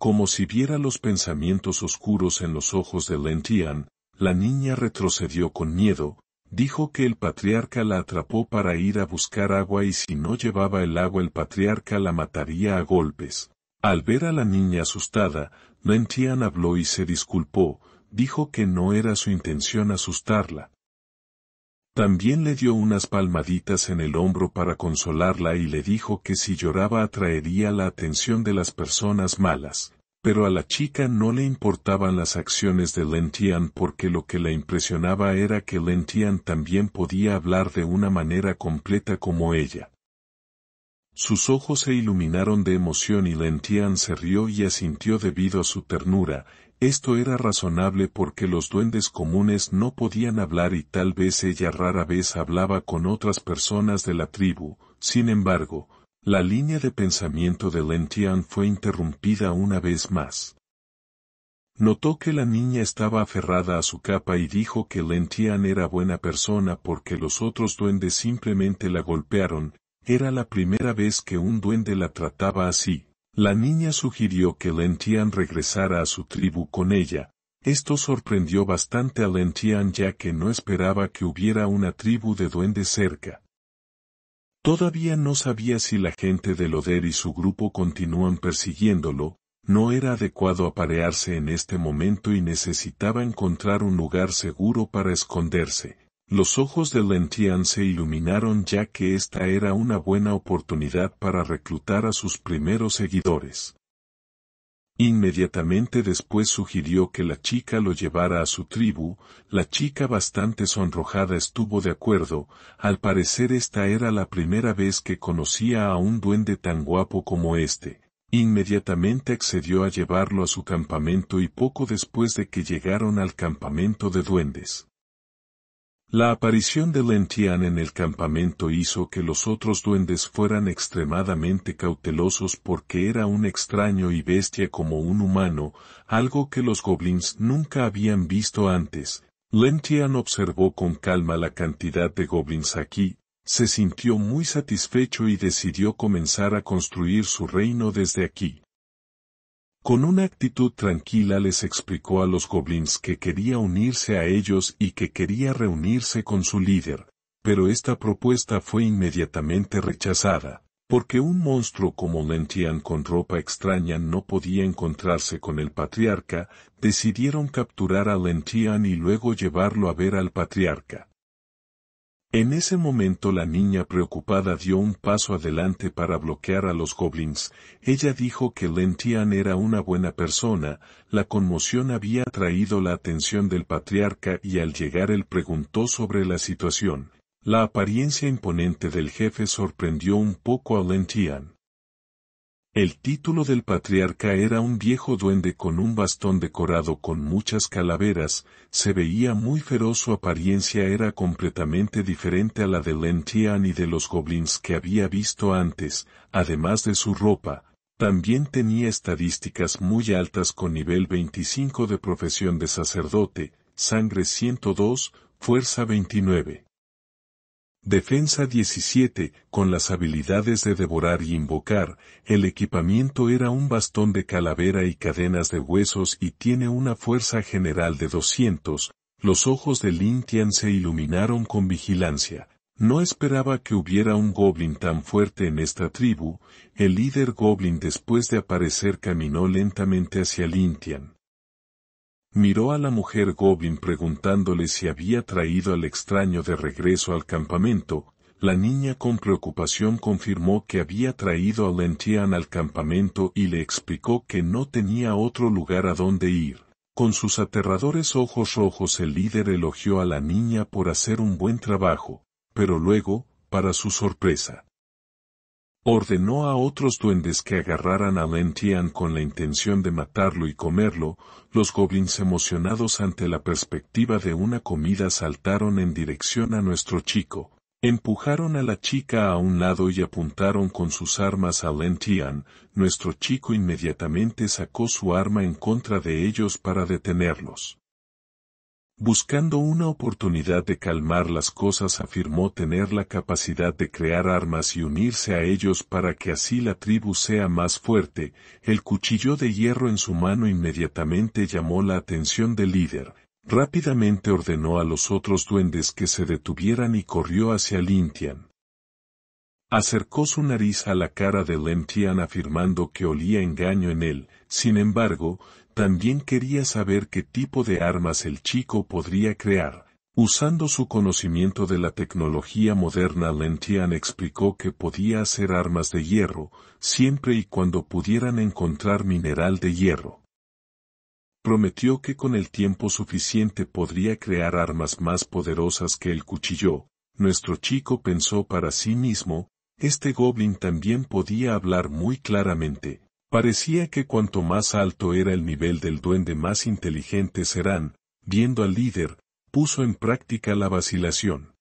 Como si viera los pensamientos oscuros en los ojos de Lentian, la niña retrocedió con miedo, dijo que el patriarca la atrapó para ir a buscar agua y si no llevaba el agua el patriarca la mataría a golpes. Al ver a la niña asustada, Lentian habló y se disculpó, dijo que no era su intención asustarla, también le dio unas palmaditas en el hombro para consolarla y le dijo que si lloraba atraería la atención de las personas malas, pero a la chica no le importaban las acciones de Lentian porque lo que la impresionaba era que Lentian también podía hablar de una manera completa como ella. Sus ojos se iluminaron de emoción y Lentian se rió y asintió debido a su ternura, esto era razonable porque los duendes comunes no podían hablar y tal vez ella rara vez hablaba con otras personas de la tribu, sin embargo, la línea de pensamiento de Lentian fue interrumpida una vez más. Notó que la niña estaba aferrada a su capa y dijo que Lentian era buena persona porque los otros duendes simplemente la golpearon, era la primera vez que un duende la trataba así, la niña sugirió que Lentian regresara a su tribu con ella. Esto sorprendió bastante a Lentian ya que no esperaba que hubiera una tribu de duendes cerca. Todavía no sabía si la gente de Loder y su grupo continúan persiguiéndolo, no era adecuado aparearse en este momento y necesitaba encontrar un lugar seguro para esconderse. Los ojos de Lentian se iluminaron ya que esta era una buena oportunidad para reclutar a sus primeros seguidores. Inmediatamente después sugirió que la chica lo llevara a su tribu, la chica bastante sonrojada estuvo de acuerdo, al parecer esta era la primera vez que conocía a un duende tan guapo como este. Inmediatamente accedió a llevarlo a su campamento y poco después de que llegaron al campamento de duendes. La aparición de Lentian en el campamento hizo que los otros duendes fueran extremadamente cautelosos porque era un extraño y bestia como un humano, algo que los goblins nunca habían visto antes. Lentian observó con calma la cantidad de goblins aquí, se sintió muy satisfecho y decidió comenzar a construir su reino desde aquí. Con una actitud tranquila les explicó a los goblins que quería unirse a ellos y que quería reunirse con su líder, pero esta propuesta fue inmediatamente rechazada, porque un monstruo como Lentian con ropa extraña no podía encontrarse con el patriarca, decidieron capturar a Lentian y luego llevarlo a ver al patriarca. En ese momento la niña preocupada dio un paso adelante para bloquear a los goblins. Ella dijo que Lentian era una buena persona, la conmoción había atraído la atención del patriarca y al llegar él preguntó sobre la situación. La apariencia imponente del jefe sorprendió un poco a Lentian. El título del patriarca era un viejo duende con un bastón decorado con muchas calaveras, se veía muy feroz su apariencia era completamente diferente a la de Lentian y de los goblins que había visto antes, además de su ropa, también tenía estadísticas muy altas con nivel 25 de profesión de sacerdote, sangre 102, fuerza 29. Defensa 17, con las habilidades de devorar y invocar, el equipamiento era un bastón de calavera y cadenas de huesos y tiene una fuerza general de 200, los ojos de Lintian se iluminaron con vigilancia. No esperaba que hubiera un goblin tan fuerte en esta tribu, el líder goblin después de aparecer caminó lentamente hacia Lintian. Miró a la mujer Gobin preguntándole si había traído al extraño de regreso al campamento, la niña con preocupación confirmó que había traído a Lentian al campamento y le explicó que no tenía otro lugar a donde ir. Con sus aterradores ojos rojos el líder elogió a la niña por hacer un buen trabajo, pero luego, para su sorpresa, Ordenó a otros duendes que agarraran a Lentian con la intención de matarlo y comerlo, los goblins emocionados ante la perspectiva de una comida saltaron en dirección a nuestro chico, empujaron a la chica a un lado y apuntaron con sus armas a Lentian, nuestro chico inmediatamente sacó su arma en contra de ellos para detenerlos buscando una oportunidad de calmar las cosas, afirmó tener la capacidad de crear armas y unirse a ellos para que así la tribu sea más fuerte. El cuchillo de hierro en su mano inmediatamente llamó la atención del líder. Rápidamente ordenó a los otros duendes que se detuvieran y corrió hacia Lintian. Acercó su nariz a la cara de Lentian afirmando que olía engaño en él, sin embargo, también quería saber qué tipo de armas el chico podría crear. Usando su conocimiento de la tecnología moderna, Lentian explicó que podía hacer armas de hierro, siempre y cuando pudieran encontrar mineral de hierro. Prometió que con el tiempo suficiente podría crear armas más poderosas que el cuchillo. Nuestro chico pensó para sí mismo, este goblin también podía hablar muy claramente, Parecía que cuanto más alto era el nivel del duende más inteligente serán, viendo al líder, puso en práctica la vacilación.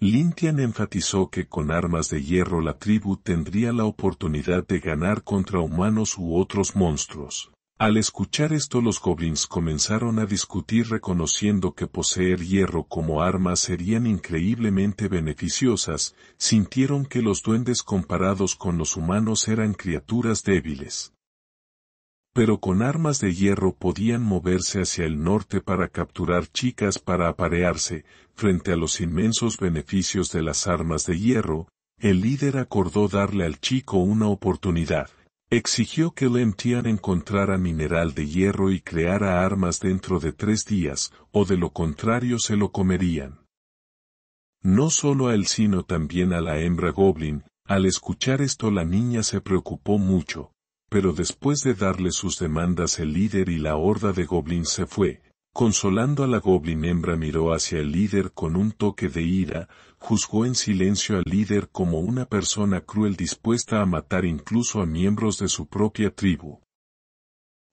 Lintian enfatizó que con armas de hierro la tribu tendría la oportunidad de ganar contra humanos u otros monstruos. Al escuchar esto los goblins comenzaron a discutir reconociendo que poseer hierro como arma serían increíblemente beneficiosas, sintieron que los duendes comparados con los humanos eran criaturas débiles. Pero con armas de hierro podían moverse hacia el norte para capturar chicas para aparearse, frente a los inmensos beneficios de las armas de hierro, el líder acordó darle al chico una oportunidad, Exigió que Lemtian encontrara mineral de hierro y creara armas dentro de tres días, o de lo contrario se lo comerían. No solo a él sino también a la hembra goblin, al escuchar esto la niña se preocupó mucho, pero después de darle sus demandas el líder y la horda de Goblin se fue, Consolando a la goblin hembra miró hacia el líder con un toque de ira, juzgó en silencio al líder como una persona cruel dispuesta a matar incluso a miembros de su propia tribu.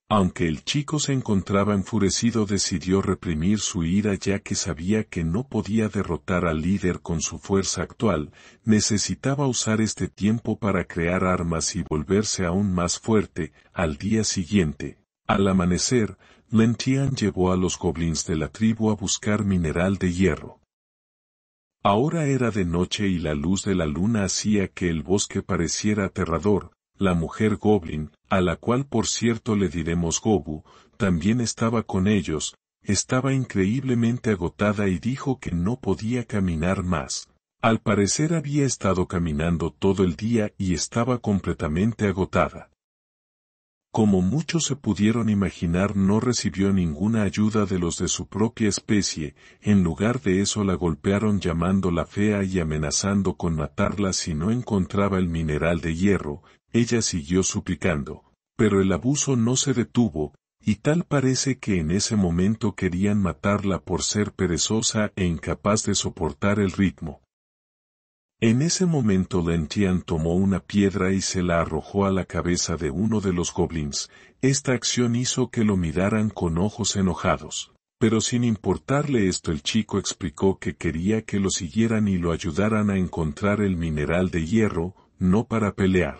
Aunque el chico se encontraba enfurecido decidió reprimir su ira ya que sabía que no podía derrotar al líder con su fuerza actual, necesitaba usar este tiempo para crear armas y volverse aún más fuerte, al día siguiente. Al amanecer, Lentian llevó a los goblins de la tribu a buscar mineral de hierro. Ahora era de noche y la luz de la luna hacía que el bosque pareciera aterrador. La mujer goblin, a la cual por cierto le diremos Gobu, también estaba con ellos, estaba increíblemente agotada y dijo que no podía caminar más. Al parecer había estado caminando todo el día y estaba completamente agotada. Como muchos se pudieron imaginar no recibió ninguna ayuda de los de su propia especie, en lugar de eso la golpearon llamándola fea y amenazando con matarla si no encontraba el mineral de hierro, ella siguió suplicando, pero el abuso no se detuvo, y tal parece que en ese momento querían matarla por ser perezosa e incapaz de soportar el ritmo. En ese momento Lentian tomó una piedra y se la arrojó a la cabeza de uno de los goblins, esta acción hizo que lo miraran con ojos enojados. Pero sin importarle esto el chico explicó que quería que lo siguieran y lo ayudaran a encontrar el mineral de hierro, no para pelear.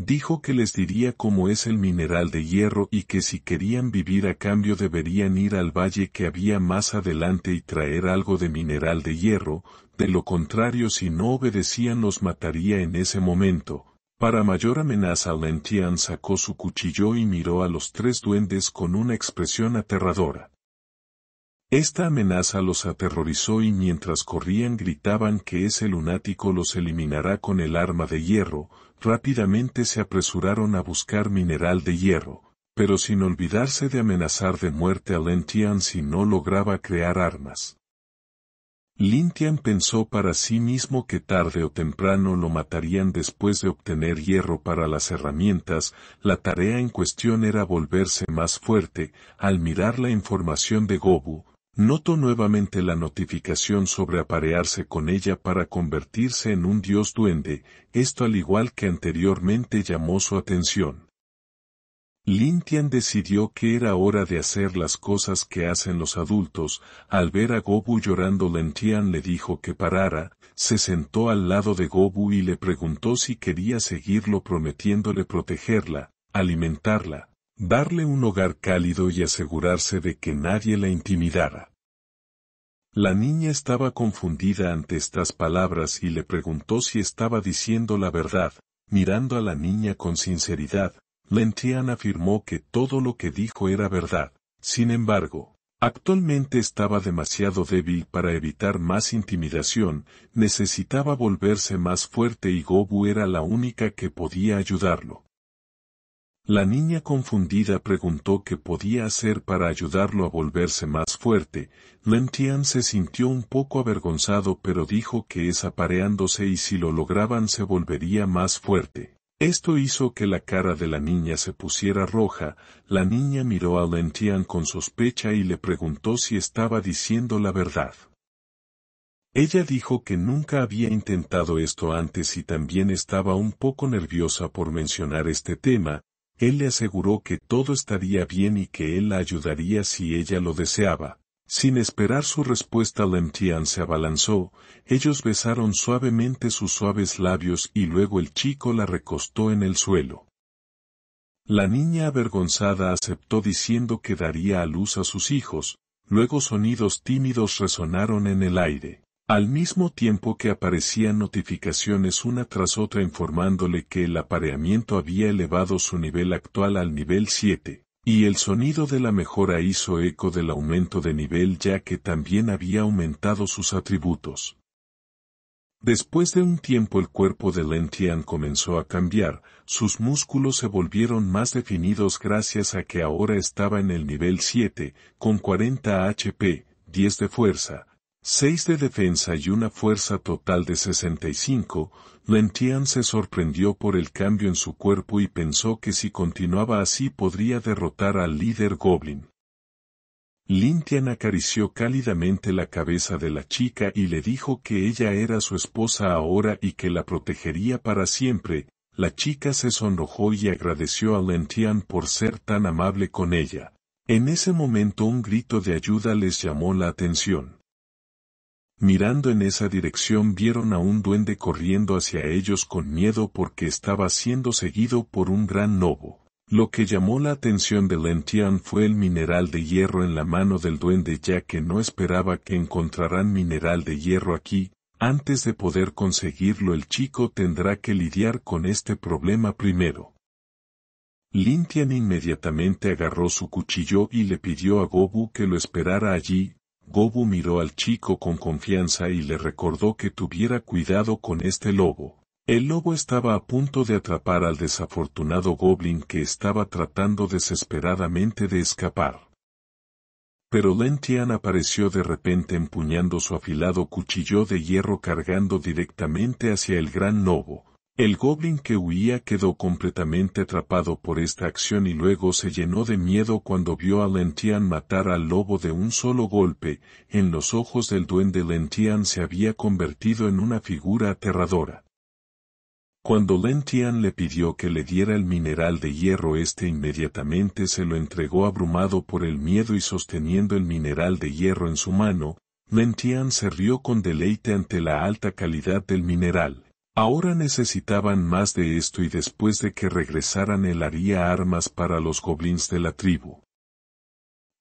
Dijo que les diría cómo es el mineral de hierro y que si querían vivir a cambio deberían ir al valle que había más adelante y traer algo de mineral de hierro, de lo contrario si no obedecían los mataría en ese momento. Para mayor amenaza Lentian sacó su cuchillo y miró a los tres duendes con una expresión aterradora. Esta amenaza los aterrorizó y mientras corrían gritaban que ese lunático los eliminará con el arma de hierro, rápidamente se apresuraron a buscar mineral de hierro, pero sin olvidarse de amenazar de muerte a Lintian si no lograba crear armas. Lintian pensó para sí mismo que tarde o temprano lo matarían después de obtener hierro para las herramientas, la tarea en cuestión era volverse más fuerte, al mirar la información de Gobu, Notó nuevamente la notificación sobre aparearse con ella para convertirse en un dios duende, esto al igual que anteriormente llamó su atención. Lintian decidió que era hora de hacer las cosas que hacen los adultos, al ver a Gobu llorando Lintian le dijo que parara, se sentó al lado de Gobu y le preguntó si quería seguirlo prometiéndole protegerla, alimentarla, darle un hogar cálido y asegurarse de que nadie la intimidara. La niña estaba confundida ante estas palabras y le preguntó si estaba diciendo la verdad, mirando a la niña con sinceridad, Lentian afirmó que todo lo que dijo era verdad, sin embargo, actualmente estaba demasiado débil para evitar más intimidación, necesitaba volverse más fuerte y Gobu era la única que podía ayudarlo. La niña confundida preguntó qué podía hacer para ayudarlo a volverse más fuerte. Lentian Tian se sintió un poco avergonzado pero dijo que es apareándose y si lo lograban se volvería más fuerte. Esto hizo que la cara de la niña se pusiera roja, la niña miró a Len Tian con sospecha y le preguntó si estaba diciendo la verdad. Ella dijo que nunca había intentado esto antes y también estaba un poco nerviosa por mencionar este tema, él le aseguró que todo estaría bien y que él la ayudaría si ella lo deseaba. Sin esperar su respuesta, Lemtian se abalanzó, ellos besaron suavemente sus suaves labios y luego el chico la recostó en el suelo. La niña avergonzada aceptó diciendo que daría a luz a sus hijos, luego sonidos tímidos resonaron en el aire al mismo tiempo que aparecían notificaciones una tras otra informándole que el apareamiento había elevado su nivel actual al nivel 7, y el sonido de la mejora hizo eco del aumento de nivel ya que también había aumentado sus atributos. Después de un tiempo el cuerpo de Lentian comenzó a cambiar, sus músculos se volvieron más definidos gracias a que ahora estaba en el nivel 7, con 40 HP, 10 de fuerza, seis de defensa y una fuerza total de 65, Lentian se sorprendió por el cambio en su cuerpo y pensó que si continuaba así podría derrotar al líder Goblin. Lintian acarició cálidamente la cabeza de la chica y le dijo que ella era su esposa ahora y que la protegería para siempre. La chica se sonrojó y agradeció a Lentian por ser tan amable con ella. En ese momento un grito de ayuda les llamó la atención. Mirando en esa dirección vieron a un duende corriendo hacia ellos con miedo porque estaba siendo seguido por un gran lobo. Lo que llamó la atención de Lentian fue el mineral de hierro en la mano del duende ya que no esperaba que encontraran mineral de hierro aquí, antes de poder conseguirlo el chico tendrá que lidiar con este problema primero. Lintian inmediatamente agarró su cuchillo y le pidió a Gobu que lo esperara allí, Gobu miró al chico con confianza y le recordó que tuviera cuidado con este lobo. El lobo estaba a punto de atrapar al desafortunado goblin que estaba tratando desesperadamente de escapar. Pero Lentian apareció de repente empuñando su afilado cuchillo de hierro cargando directamente hacia el gran lobo. El goblin que huía quedó completamente atrapado por esta acción y luego se llenó de miedo cuando vio a Lentian matar al lobo de un solo golpe, en los ojos del duende Lentian se había convertido en una figura aterradora. Cuando Lentian le pidió que le diera el mineral de hierro este inmediatamente se lo entregó abrumado por el miedo y sosteniendo el mineral de hierro en su mano, Lentian se rió con deleite ante la alta calidad del mineral. Ahora necesitaban más de esto y después de que regresaran él haría armas para los goblins de la tribu.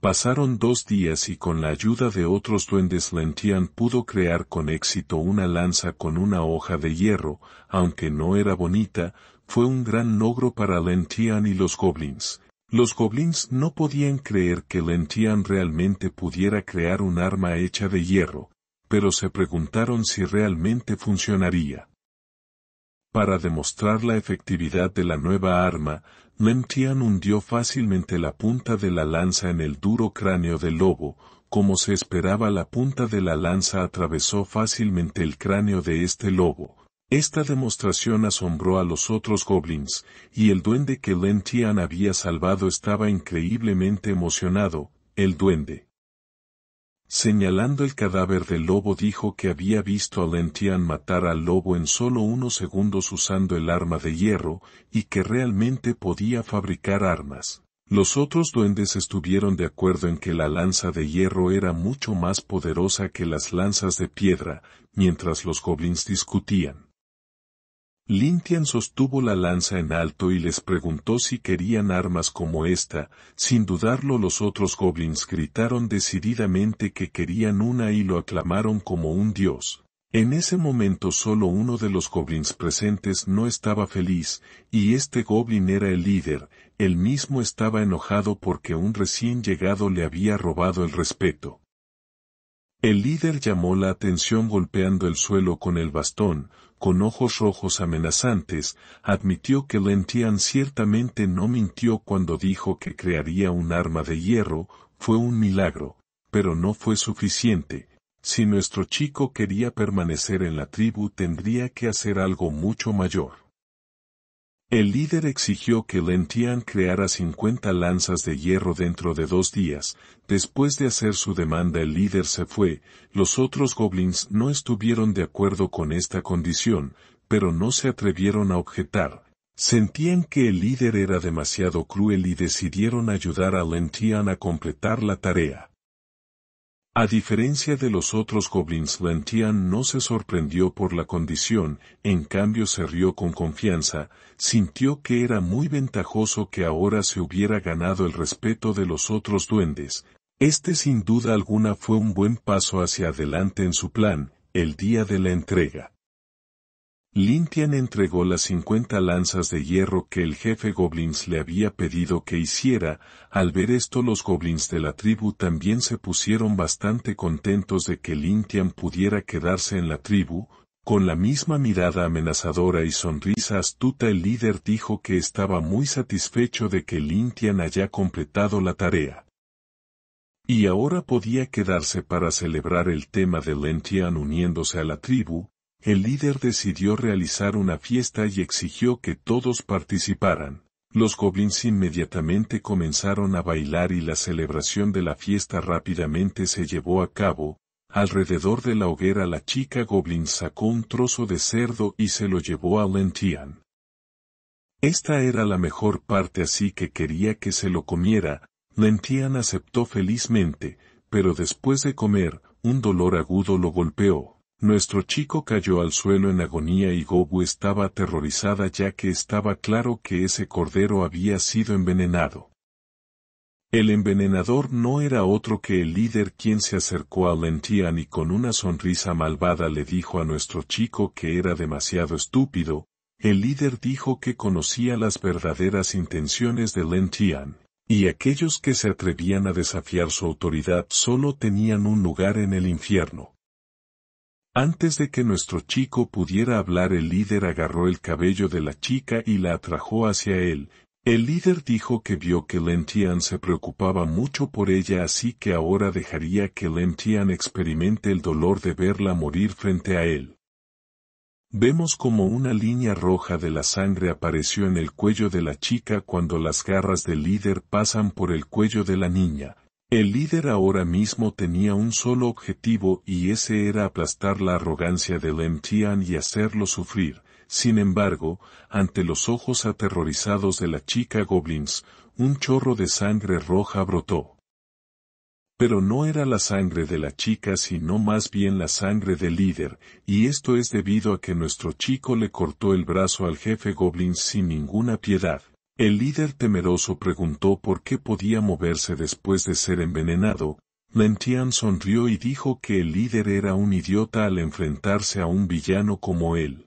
Pasaron dos días y con la ayuda de otros duendes Lentian pudo crear con éxito una lanza con una hoja de hierro, aunque no era bonita, fue un gran logro para Lentian y los goblins. Los goblins no podían creer que Lentian realmente pudiera crear un arma hecha de hierro, pero se preguntaron si realmente funcionaría. Para demostrar la efectividad de la nueva arma, Lentian hundió fácilmente la punta de la lanza en el duro cráneo del lobo, como se esperaba la punta de la lanza atravesó fácilmente el cráneo de este lobo. Esta demostración asombró a los otros goblins, y el duende que Lentian había salvado estaba increíblemente emocionado, el duende Señalando el cadáver del lobo dijo que había visto a Lentian matar al lobo en solo unos segundos usando el arma de hierro, y que realmente podía fabricar armas. Los otros duendes estuvieron de acuerdo en que la lanza de hierro era mucho más poderosa que las lanzas de piedra, mientras los goblins discutían. Lintian sostuvo la lanza en alto y les preguntó si querían armas como esta, sin dudarlo los otros goblins gritaron decididamente que querían una y lo aclamaron como un dios. En ese momento solo uno de los goblins presentes no estaba feliz, y este goblin era el líder, él mismo estaba enojado porque un recién llegado le había robado el respeto. El líder llamó la atención golpeando el suelo con el bastón, con ojos rojos amenazantes, admitió que Lentian ciertamente no mintió cuando dijo que crearía un arma de hierro, fue un milagro, pero no fue suficiente. Si nuestro chico quería permanecer en la tribu tendría que hacer algo mucho mayor. El líder exigió que Lentian creara 50 lanzas de hierro dentro de dos días. Después de hacer su demanda el líder se fue. Los otros goblins no estuvieron de acuerdo con esta condición, pero no se atrevieron a objetar. Sentían que el líder era demasiado cruel y decidieron ayudar a Lentian a completar la tarea. A diferencia de los otros goblins, Lentian no se sorprendió por la condición, en cambio se rió con confianza, sintió que era muy ventajoso que ahora se hubiera ganado el respeto de los otros duendes. Este sin duda alguna fue un buen paso hacia adelante en su plan, el día de la entrega. Lintian entregó las cincuenta lanzas de hierro que el jefe Goblins le había pedido que hiciera, al ver esto los Goblins de la tribu también se pusieron bastante contentos de que Lintian pudiera quedarse en la tribu, con la misma mirada amenazadora y sonrisa astuta el líder dijo que estaba muy satisfecho de que Lintian haya completado la tarea. Y ahora podía quedarse para celebrar el tema de Lintian uniéndose a la tribu, el líder decidió realizar una fiesta y exigió que todos participaran. Los goblins inmediatamente comenzaron a bailar y la celebración de la fiesta rápidamente se llevó a cabo. Alrededor de la hoguera la chica goblin sacó un trozo de cerdo y se lo llevó a Lentian. Esta era la mejor parte así que quería que se lo comiera, Lentian aceptó felizmente, pero después de comer, un dolor agudo lo golpeó. Nuestro chico cayó al suelo en agonía y Gobu estaba aterrorizada ya que estaba claro que ese cordero había sido envenenado. El envenenador no era otro que el líder quien se acercó a Lentian y con una sonrisa malvada le dijo a nuestro chico que era demasiado estúpido, el líder dijo que conocía las verdaderas intenciones de Lentian, y aquellos que se atrevían a desafiar su autoridad solo tenían un lugar en el infierno. Antes de que nuestro chico pudiera hablar el líder agarró el cabello de la chica y la atrajo hacia él. El líder dijo que vio que Lentian se preocupaba mucho por ella así que ahora dejaría que Lentian experimente el dolor de verla morir frente a él. Vemos como una línea roja de la sangre apareció en el cuello de la chica cuando las garras del líder pasan por el cuello de la niña, el líder ahora mismo tenía un solo objetivo y ese era aplastar la arrogancia del Tian y hacerlo sufrir. Sin embargo, ante los ojos aterrorizados de la chica Goblins, un chorro de sangre roja brotó. Pero no era la sangre de la chica sino más bien la sangre del líder, y esto es debido a que nuestro chico le cortó el brazo al jefe Goblins sin ninguna piedad. El líder temeroso preguntó por qué podía moverse después de ser envenenado, Lentian sonrió y dijo que el líder era un idiota al enfrentarse a un villano como él.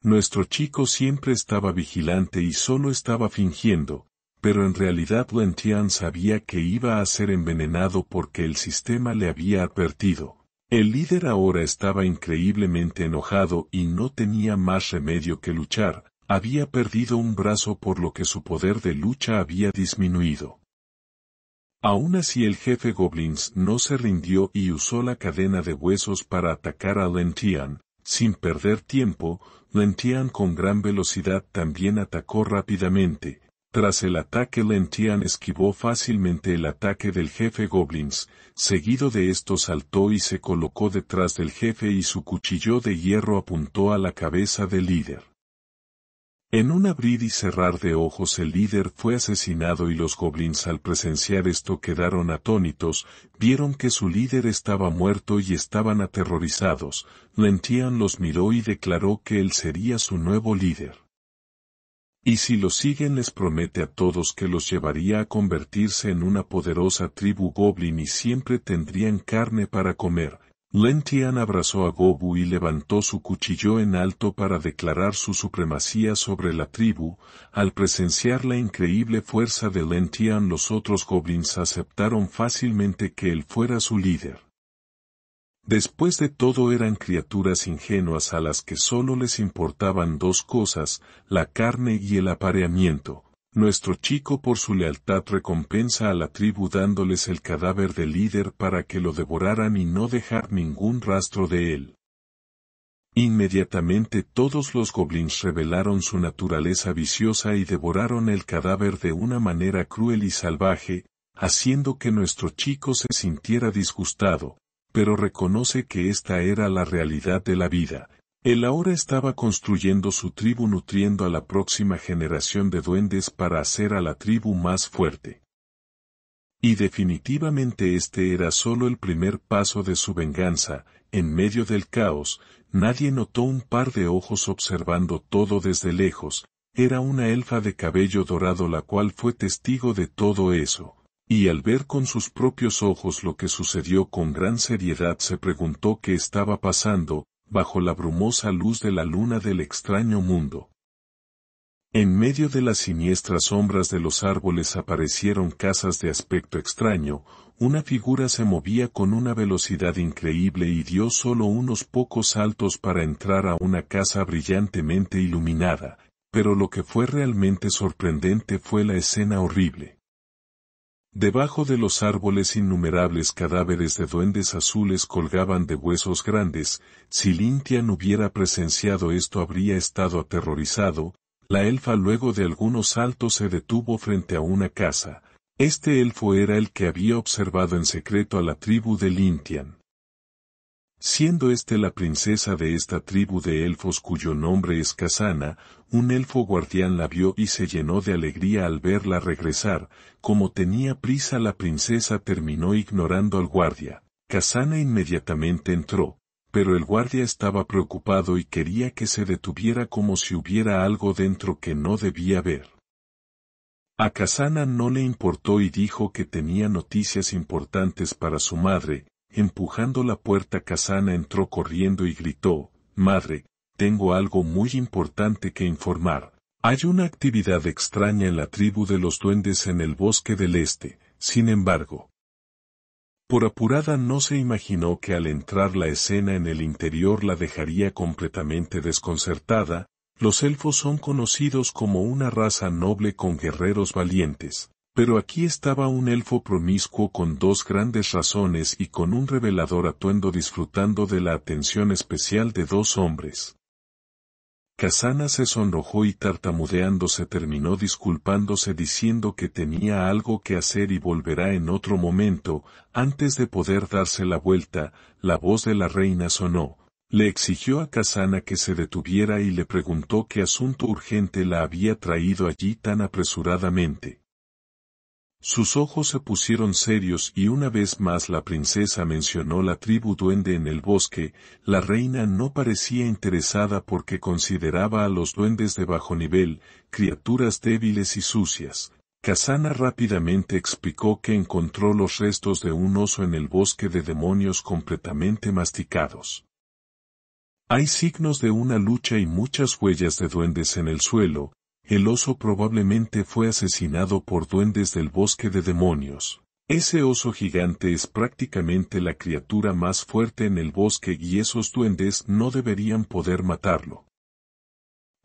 Nuestro chico siempre estaba vigilante y solo estaba fingiendo, pero en realidad Lentian sabía que iba a ser envenenado porque el sistema le había advertido. El líder ahora estaba increíblemente enojado y no tenía más remedio que luchar, había perdido un brazo por lo que su poder de lucha había disminuido. Aún así el jefe Goblins no se rindió y usó la cadena de huesos para atacar a Lentian. Sin perder tiempo, Lentian con gran velocidad también atacó rápidamente. Tras el ataque Lentian esquivó fácilmente el ataque del jefe Goblins, seguido de esto saltó y se colocó detrás del jefe y su cuchillo de hierro apuntó a la cabeza del líder. En un abrir y cerrar de ojos el líder fue asesinado y los goblins al presenciar esto quedaron atónitos, vieron que su líder estaba muerto y estaban aterrorizados, Lentian los miró y declaró que él sería su nuevo líder. Y si lo siguen les promete a todos que los llevaría a convertirse en una poderosa tribu goblin y siempre tendrían carne para comer, Lentian abrazó a Gobu y levantó su cuchillo en alto para declarar su supremacía sobre la tribu. Al presenciar la increíble fuerza de Lentian los otros goblins aceptaron fácilmente que él fuera su líder. Después de todo eran criaturas ingenuas a las que solo les importaban dos cosas, la carne y el apareamiento, nuestro chico por su lealtad recompensa a la tribu dándoles el cadáver del líder para que lo devoraran y no dejar ningún rastro de él. Inmediatamente todos los goblins revelaron su naturaleza viciosa y devoraron el cadáver de una manera cruel y salvaje, haciendo que nuestro chico se sintiera disgustado, pero reconoce que esta era la realidad de la vida, él ahora estaba construyendo su tribu nutriendo a la próxima generación de duendes para hacer a la tribu más fuerte. Y definitivamente este era solo el primer paso de su venganza, en medio del caos, nadie notó un par de ojos observando todo desde lejos, era una elfa de cabello dorado la cual fue testigo de todo eso, y al ver con sus propios ojos lo que sucedió con gran seriedad se preguntó qué estaba pasando, bajo la brumosa luz de la luna del extraño mundo. En medio de las siniestras sombras de los árboles aparecieron casas de aspecto extraño, una figura se movía con una velocidad increíble y dio solo unos pocos saltos para entrar a una casa brillantemente iluminada, pero lo que fue realmente sorprendente fue la escena horrible. Debajo de los árboles innumerables cadáveres de duendes azules colgaban de huesos grandes, si Lintian hubiera presenciado esto habría estado aterrorizado, la elfa luego de algunos saltos se detuvo frente a una casa, este elfo era el que había observado en secreto a la tribu de Lintian siendo éste la princesa de esta tribu de elfos cuyo nombre es Casana, un elfo guardián la vio y se llenó de alegría al verla regresar, como tenía prisa la princesa terminó ignorando al guardia. Casana inmediatamente entró, pero el guardia estaba preocupado y quería que se detuviera como si hubiera algo dentro que no debía ver. A Casana no le importó y dijo que tenía noticias importantes para su madre, Empujando la puerta Kazana entró corriendo y gritó, Madre, tengo algo muy importante que informar. Hay una actividad extraña en la tribu de los duendes en el bosque del este, sin embargo. Por apurada no se imaginó que al entrar la escena en el interior la dejaría completamente desconcertada, los elfos son conocidos como una raza noble con guerreros valientes, pero aquí estaba un elfo promiscuo con dos grandes razones y con un revelador atuendo disfrutando de la atención especial de dos hombres. Casana se sonrojó y tartamudeando se terminó disculpándose diciendo que tenía algo que hacer y volverá en otro momento, antes de poder darse la vuelta, la voz de la reina sonó, le exigió a Casana que se detuviera y le preguntó qué asunto urgente la había traído allí tan apresuradamente. Sus ojos se pusieron serios y una vez más la princesa mencionó la tribu duende en el bosque, la reina no parecía interesada porque consideraba a los duendes de bajo nivel, criaturas débiles y sucias. Kazana rápidamente explicó que encontró los restos de un oso en el bosque de demonios completamente masticados. Hay signos de una lucha y muchas huellas de duendes en el suelo, el oso probablemente fue asesinado por duendes del bosque de demonios. Ese oso gigante es prácticamente la criatura más fuerte en el bosque y esos duendes no deberían poder matarlo.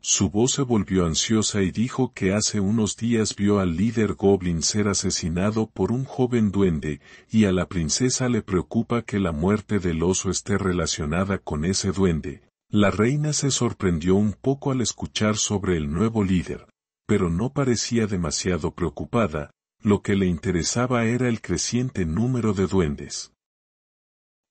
Su voz se volvió ansiosa y dijo que hace unos días vio al líder goblin ser asesinado por un joven duende, y a la princesa le preocupa que la muerte del oso esté relacionada con ese duende, la reina se sorprendió un poco al escuchar sobre el nuevo líder, pero no parecía demasiado preocupada, lo que le interesaba era el creciente número de duendes.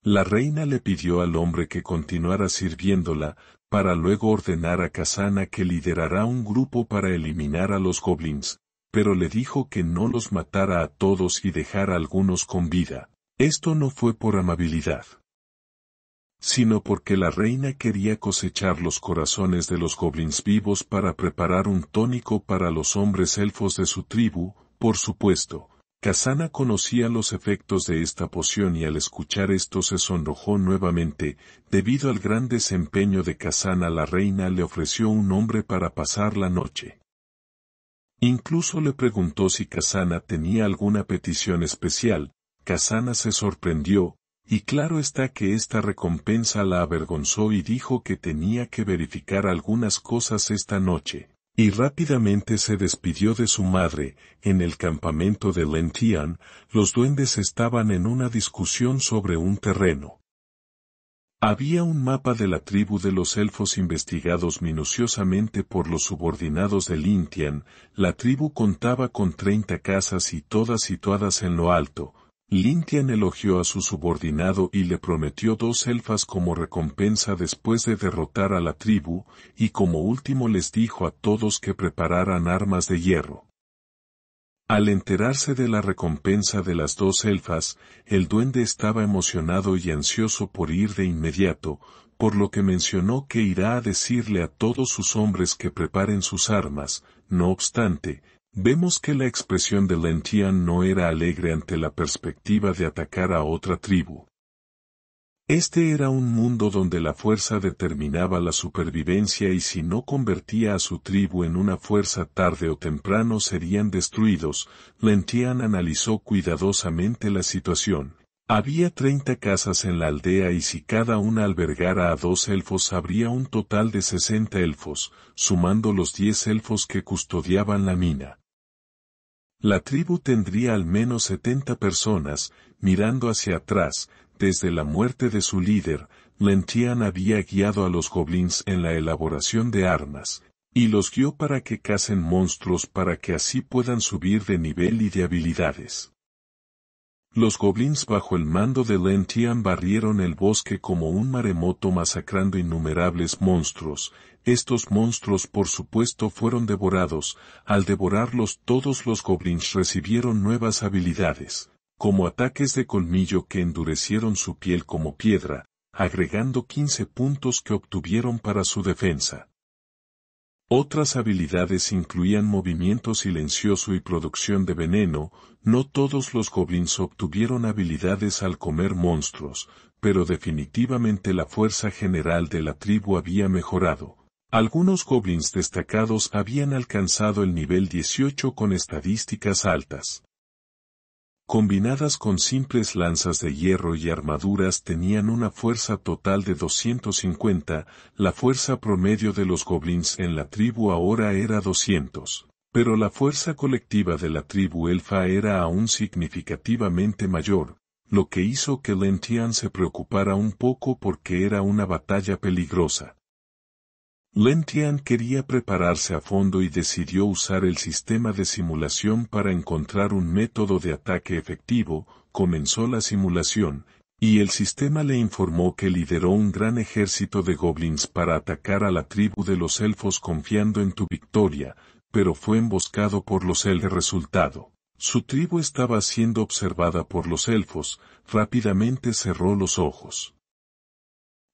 La reina le pidió al hombre que continuara sirviéndola, para luego ordenar a Kazana que liderara un grupo para eliminar a los goblins, pero le dijo que no los matara a todos y dejara algunos con vida. Esto no fue por amabilidad sino porque la reina quería cosechar los corazones de los goblins vivos para preparar un tónico para los hombres elfos de su tribu, por supuesto. Kazana conocía los efectos de esta poción y al escuchar esto se sonrojó nuevamente, debido al gran desempeño de Kazana la reina le ofreció un hombre para pasar la noche. Incluso le preguntó si Kazana tenía alguna petición especial, Kazana se sorprendió, y claro está que esta recompensa la avergonzó y dijo que tenía que verificar algunas cosas esta noche, y rápidamente se despidió de su madre, en el campamento de Lentian, los duendes estaban en una discusión sobre un terreno. Había un mapa de la tribu de los elfos investigados minuciosamente por los subordinados de Lintian, la tribu contaba con treinta casas y todas situadas en lo alto, Lintian elogió a su subordinado y le prometió dos elfas como recompensa después de derrotar a la tribu, y como último les dijo a todos que prepararan armas de hierro. Al enterarse de la recompensa de las dos elfas, el duende estaba emocionado y ansioso por ir de inmediato, por lo que mencionó que irá a decirle a todos sus hombres que preparen sus armas, no obstante, vemos que la expresión de Lentian no era alegre ante la perspectiva de atacar a otra tribu. Este era un mundo donde la fuerza determinaba la supervivencia y si no convertía a su tribu en una fuerza tarde o temprano serían destruidos, Lentian analizó cuidadosamente la situación. Había treinta casas en la aldea y si cada una albergara a dos elfos habría un total de sesenta elfos, sumando los diez elfos que custodiaban la mina. La tribu tendría al menos 70 personas, mirando hacia atrás, desde la muerte de su líder, Lentian había guiado a los goblins en la elaboración de armas, y los guió para que casen monstruos para que así puedan subir de nivel y de habilidades. Los goblins bajo el mando de Lentian barrieron el bosque como un maremoto masacrando innumerables monstruos, estos monstruos por supuesto fueron devorados, al devorarlos todos los goblins recibieron nuevas habilidades, como ataques de colmillo que endurecieron su piel como piedra, agregando 15 puntos que obtuvieron para su defensa. Otras habilidades incluían movimiento silencioso y producción de veneno, no todos los goblins obtuvieron habilidades al comer monstruos, pero definitivamente la fuerza general de la tribu había mejorado, algunos goblins destacados habían alcanzado el nivel 18 con estadísticas altas. Combinadas con simples lanzas de hierro y armaduras tenían una fuerza total de 250, la fuerza promedio de los goblins en la tribu ahora era 200, pero la fuerza colectiva de la tribu elfa era aún significativamente mayor, lo que hizo que Lentian se preocupara un poco porque era una batalla peligrosa. Lentian quería prepararse a fondo y decidió usar el sistema de simulación para encontrar un método de ataque efectivo, comenzó la simulación, y el sistema le informó que lideró un gran ejército de goblins para atacar a la tribu de los elfos confiando en tu victoria, pero fue emboscado por los elfos. Resultado. Su tribu estaba siendo observada por los elfos, rápidamente cerró los ojos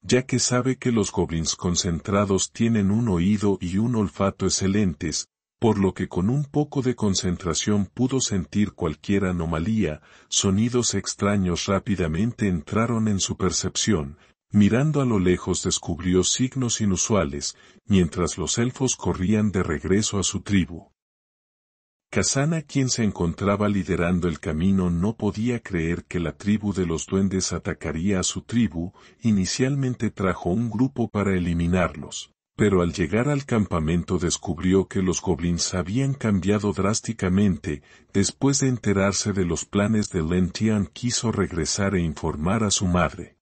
ya que sabe que los goblins concentrados tienen un oído y un olfato excelentes, por lo que con un poco de concentración pudo sentir cualquier anomalía, sonidos extraños rápidamente entraron en su percepción, mirando a lo lejos descubrió signos inusuales, mientras los elfos corrían de regreso a su tribu. Kazana quien se encontraba liderando el camino no podía creer que la tribu de los duendes atacaría a su tribu, inicialmente trajo un grupo para eliminarlos, pero al llegar al campamento descubrió que los goblins habían cambiado drásticamente, después de enterarse de los planes de Lentian quiso regresar e informar a su madre.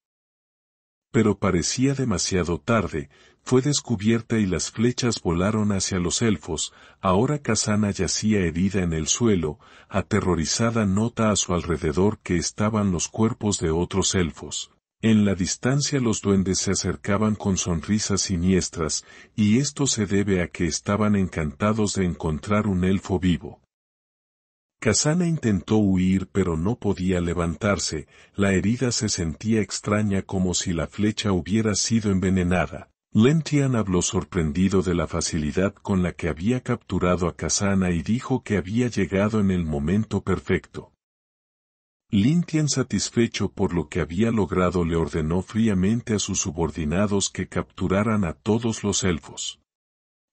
Pero parecía demasiado tarde, fue descubierta y las flechas volaron hacia los elfos, ahora Kazana yacía herida en el suelo, aterrorizada nota a su alrededor que estaban los cuerpos de otros elfos. En la distancia los duendes se acercaban con sonrisas siniestras, y esto se debe a que estaban encantados de encontrar un elfo vivo. Kazana intentó huir pero no podía levantarse, la herida se sentía extraña como si la flecha hubiera sido envenenada. Lentian habló sorprendido de la facilidad con la que había capturado a Kasana y dijo que había llegado en el momento perfecto. Lintian satisfecho por lo que había logrado le ordenó fríamente a sus subordinados que capturaran a todos los elfos.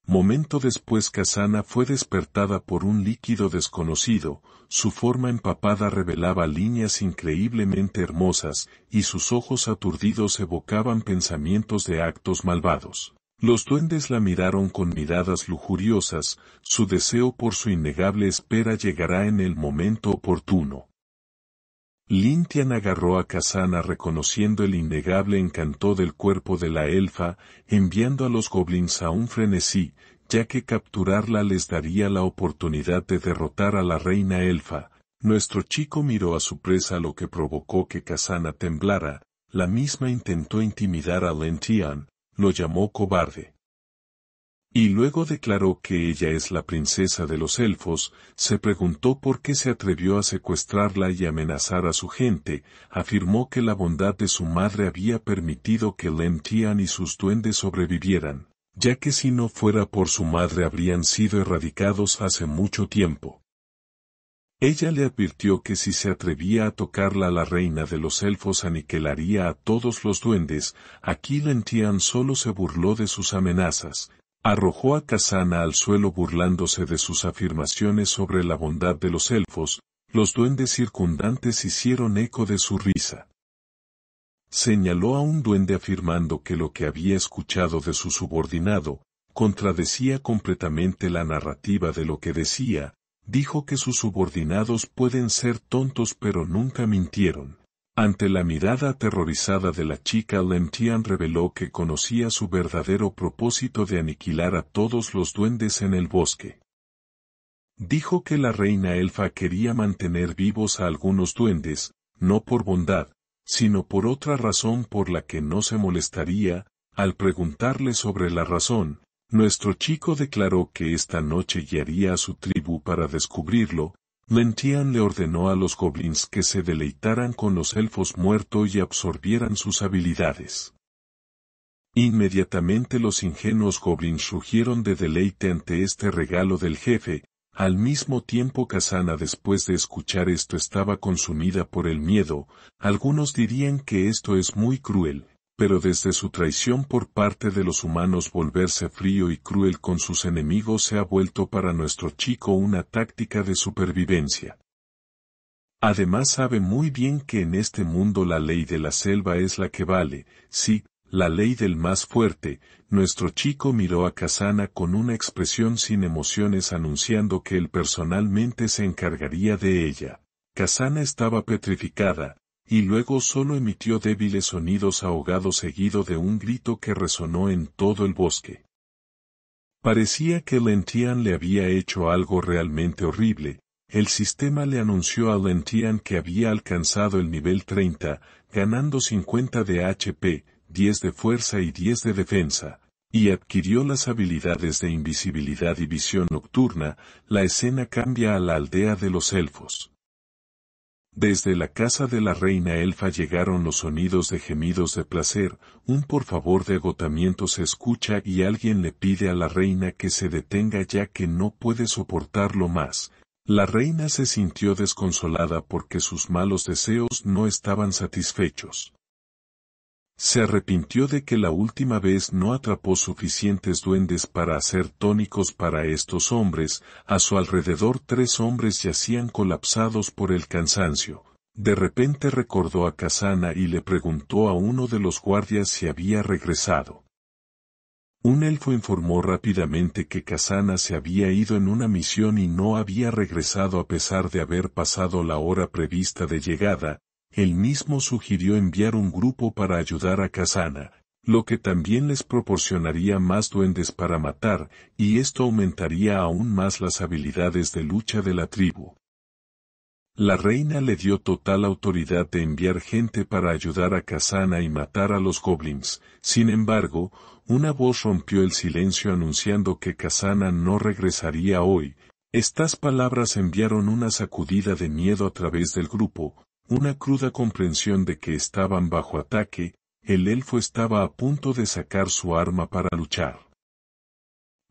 Momento después Kasana fue despertada por un líquido desconocido, su forma empapada revelaba líneas increíblemente hermosas, y sus ojos aturdidos evocaban pensamientos de actos malvados. Los duendes la miraron con miradas lujuriosas, su deseo por su innegable espera llegará en el momento oportuno. Lintian agarró a Kazana reconociendo el innegable encanto del cuerpo de la elfa, enviando a los goblins a un frenesí, ya que capturarla les daría la oportunidad de derrotar a la reina elfa. Nuestro chico miró a su presa lo que provocó que Kazana temblara, la misma intentó intimidar a Lintian, lo llamó cobarde y luego declaró que ella es la princesa de los elfos, se preguntó por qué se atrevió a secuestrarla y amenazar a su gente, afirmó que la bondad de su madre había permitido que Lentían y sus duendes sobrevivieran, ya que si no fuera por su madre habrían sido erradicados hace mucho tiempo. Ella le advirtió que si se atrevía a tocarla la reina de los elfos aniquilaría a todos los duendes, aquí Lentian solo se burló de sus amenazas, Arrojó a Kazana al suelo burlándose de sus afirmaciones sobre la bondad de los elfos, los duendes circundantes hicieron eco de su risa. Señaló a un duende afirmando que lo que había escuchado de su subordinado, contradecía completamente la narrativa de lo que decía, dijo que sus subordinados pueden ser tontos pero nunca mintieron. Ante la mirada aterrorizada de la chica, Lentian reveló que conocía su verdadero propósito de aniquilar a todos los duendes en el bosque. Dijo que la reina elfa quería mantener vivos a algunos duendes, no por bondad, sino por otra razón por la que no se molestaría, al preguntarle sobre la razón, nuestro chico declaró que esta noche guiaría a su tribu para descubrirlo, Lentian le ordenó a los goblins que se deleitaran con los elfos muertos y absorbieran sus habilidades. Inmediatamente los ingenuos goblins rugieron de deleite ante este regalo del jefe, al mismo tiempo Kazana después de escuchar esto estaba consumida por el miedo, algunos dirían que esto es muy cruel, pero desde su traición por parte de los humanos volverse frío y cruel con sus enemigos se ha vuelto para nuestro chico una táctica de supervivencia. Además sabe muy bien que en este mundo la ley de la selva es la que vale, sí, la ley del más fuerte, nuestro chico miró a Kazana con una expresión sin emociones anunciando que él personalmente se encargaría de ella. Kazana estaba petrificada, y luego solo emitió débiles sonidos ahogados seguido de un grito que resonó en todo el bosque. Parecía que Lentian le había hecho algo realmente horrible, el sistema le anunció a Lentian que había alcanzado el nivel 30, ganando 50 de HP, 10 de fuerza y 10 de defensa, y adquirió las habilidades de invisibilidad y visión nocturna, la escena cambia a la aldea de los elfos. Desde la casa de la reina elfa llegaron los sonidos de gemidos de placer, un por favor de agotamiento se escucha y alguien le pide a la reina que se detenga ya que no puede soportarlo más. La reina se sintió desconsolada porque sus malos deseos no estaban satisfechos. Se arrepintió de que la última vez no atrapó suficientes duendes para hacer tónicos para estos hombres, a su alrededor tres hombres yacían colapsados por el cansancio. De repente recordó a Casana y le preguntó a uno de los guardias si había regresado. Un elfo informó rápidamente que Casana se había ido en una misión y no había regresado a pesar de haber pasado la hora prevista de llegada, él mismo sugirió enviar un grupo para ayudar a Kazana, lo que también les proporcionaría más duendes para matar, y esto aumentaría aún más las habilidades de lucha de la tribu. La reina le dio total autoridad de enviar gente para ayudar a Kazana y matar a los goblins. Sin embargo, una voz rompió el silencio anunciando que Kazana no regresaría hoy. Estas palabras enviaron una sacudida de miedo a través del grupo, una cruda comprensión de que estaban bajo ataque, el elfo estaba a punto de sacar su arma para luchar.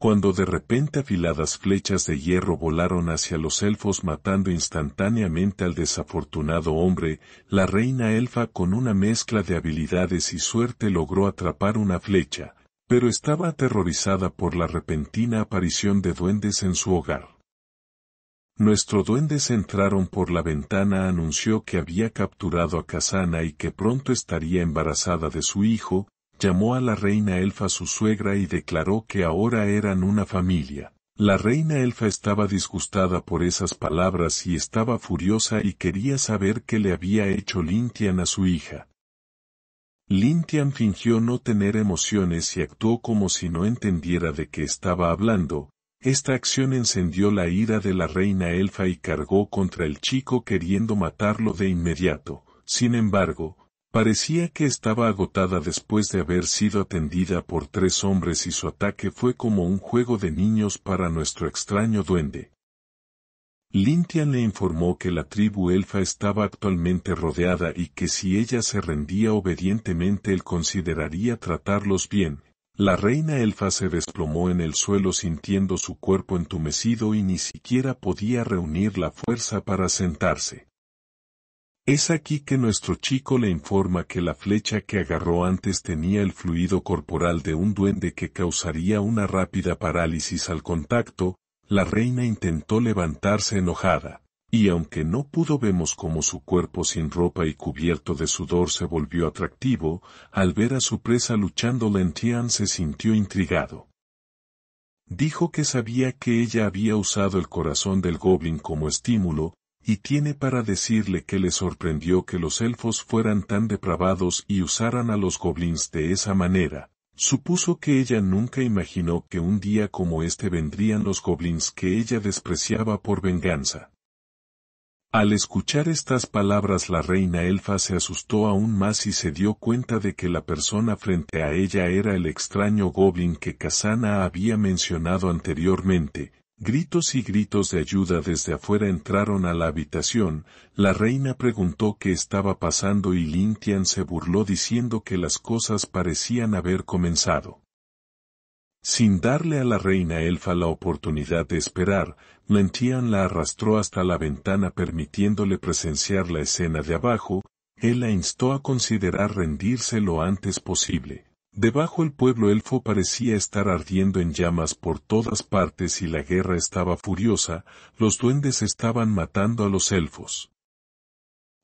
Cuando de repente afiladas flechas de hierro volaron hacia los elfos matando instantáneamente al desafortunado hombre, la reina elfa con una mezcla de habilidades y suerte logró atrapar una flecha, pero estaba aterrorizada por la repentina aparición de duendes en su hogar. Nuestro duendes entraron por la ventana anunció que había capturado a Kazana y que pronto estaría embarazada de su hijo, llamó a la reina elfa su suegra y declaró que ahora eran una familia. La reina elfa estaba disgustada por esas palabras y estaba furiosa y quería saber qué le había hecho Lintian a su hija. Lintian fingió no tener emociones y actuó como si no entendiera de qué estaba hablando, esta acción encendió la ira de la reina elfa y cargó contra el chico queriendo matarlo de inmediato. Sin embargo, parecía que estaba agotada después de haber sido atendida por tres hombres y su ataque fue como un juego de niños para nuestro extraño duende. Lintian le informó que la tribu elfa estaba actualmente rodeada y que si ella se rendía obedientemente él consideraría tratarlos bien, la reina Elfa se desplomó en el suelo sintiendo su cuerpo entumecido y ni siquiera podía reunir la fuerza para sentarse. Es aquí que nuestro chico le informa que la flecha que agarró antes tenía el fluido corporal de un duende que causaría una rápida parálisis al contacto, la reina intentó levantarse enojada y aunque no pudo vemos cómo su cuerpo sin ropa y cubierto de sudor se volvió atractivo, al ver a su presa luchando Lentian se sintió intrigado. Dijo que sabía que ella había usado el corazón del goblin como estímulo, y tiene para decirle que le sorprendió que los elfos fueran tan depravados y usaran a los goblins de esa manera. Supuso que ella nunca imaginó que un día como este vendrían los goblins que ella despreciaba por venganza. Al escuchar estas palabras la reina elfa se asustó aún más y se dio cuenta de que la persona frente a ella era el extraño goblin que Kazana había mencionado anteriormente. Gritos y gritos de ayuda desde afuera entraron a la habitación, la reina preguntó qué estaba pasando y Lintian se burló diciendo que las cosas parecían haber comenzado. Sin darle a la reina elfa la oportunidad de esperar, Lentian la arrastró hasta la ventana permitiéndole presenciar la escena de abajo, él la instó a considerar rendirse lo antes posible. Debajo el pueblo elfo parecía estar ardiendo en llamas por todas partes y la guerra estaba furiosa, los duendes estaban matando a los elfos.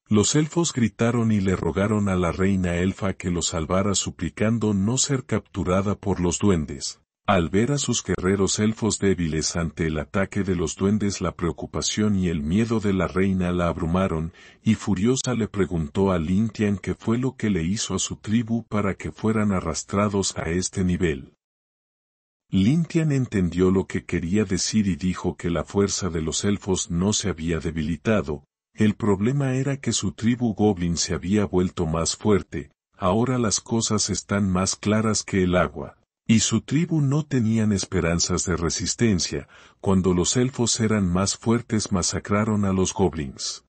Los elfos gritaron y le rogaron a la reina elfa que lo salvara suplicando no ser capturada por los duendes. Al ver a sus guerreros elfos débiles ante el ataque de los duendes la preocupación y el miedo de la reina la abrumaron, y furiosa le preguntó a Lintian qué fue lo que le hizo a su tribu para que fueran arrastrados a este nivel. Lintian entendió lo que quería decir y dijo que la fuerza de los elfos no se había debilitado, el problema era que su tribu goblin se había vuelto más fuerte, ahora las cosas están más claras que el agua y su tribu no tenían esperanzas de resistencia, cuando los elfos eran más fuertes masacraron a los goblins.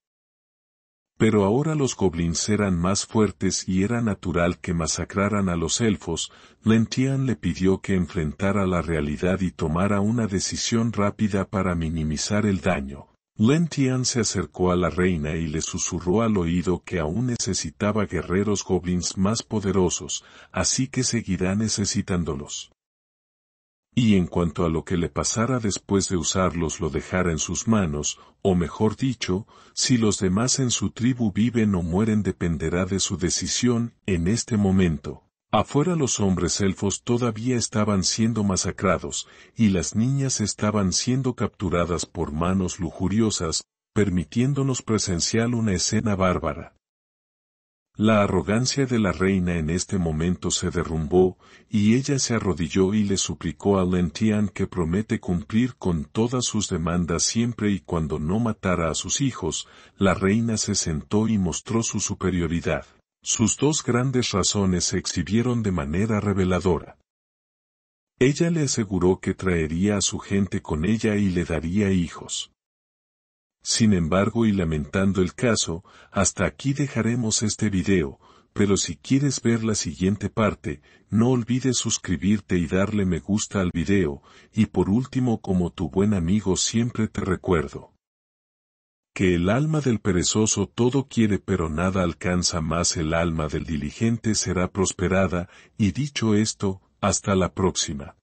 Pero ahora los goblins eran más fuertes y era natural que masacraran a los elfos, Lentian le pidió que enfrentara la realidad y tomara una decisión rápida para minimizar el daño. Lentian se acercó a la reina y le susurró al oído que aún necesitaba guerreros goblins más poderosos, así que seguirá necesitándolos. Y en cuanto a lo que le pasara después de usarlos lo dejara en sus manos, o mejor dicho, si los demás en su tribu viven o mueren dependerá de su decisión en este momento. Afuera los hombres elfos todavía estaban siendo masacrados, y las niñas estaban siendo capturadas por manos lujuriosas, permitiéndonos presenciar una escena bárbara. La arrogancia de la reina en este momento se derrumbó, y ella se arrodilló y le suplicó a Lentian que promete cumplir con todas sus demandas siempre y cuando no matara a sus hijos, la reina se sentó y mostró su superioridad. Sus dos grandes razones se exhibieron de manera reveladora. Ella le aseguró que traería a su gente con ella y le daría hijos. Sin embargo y lamentando el caso, hasta aquí dejaremos este video, pero si quieres ver la siguiente parte, no olvides suscribirte y darle me gusta al video, y por último como tu buen amigo siempre te recuerdo que el alma del perezoso todo quiere pero nada alcanza más el alma del diligente será prosperada, y dicho esto, hasta la próxima.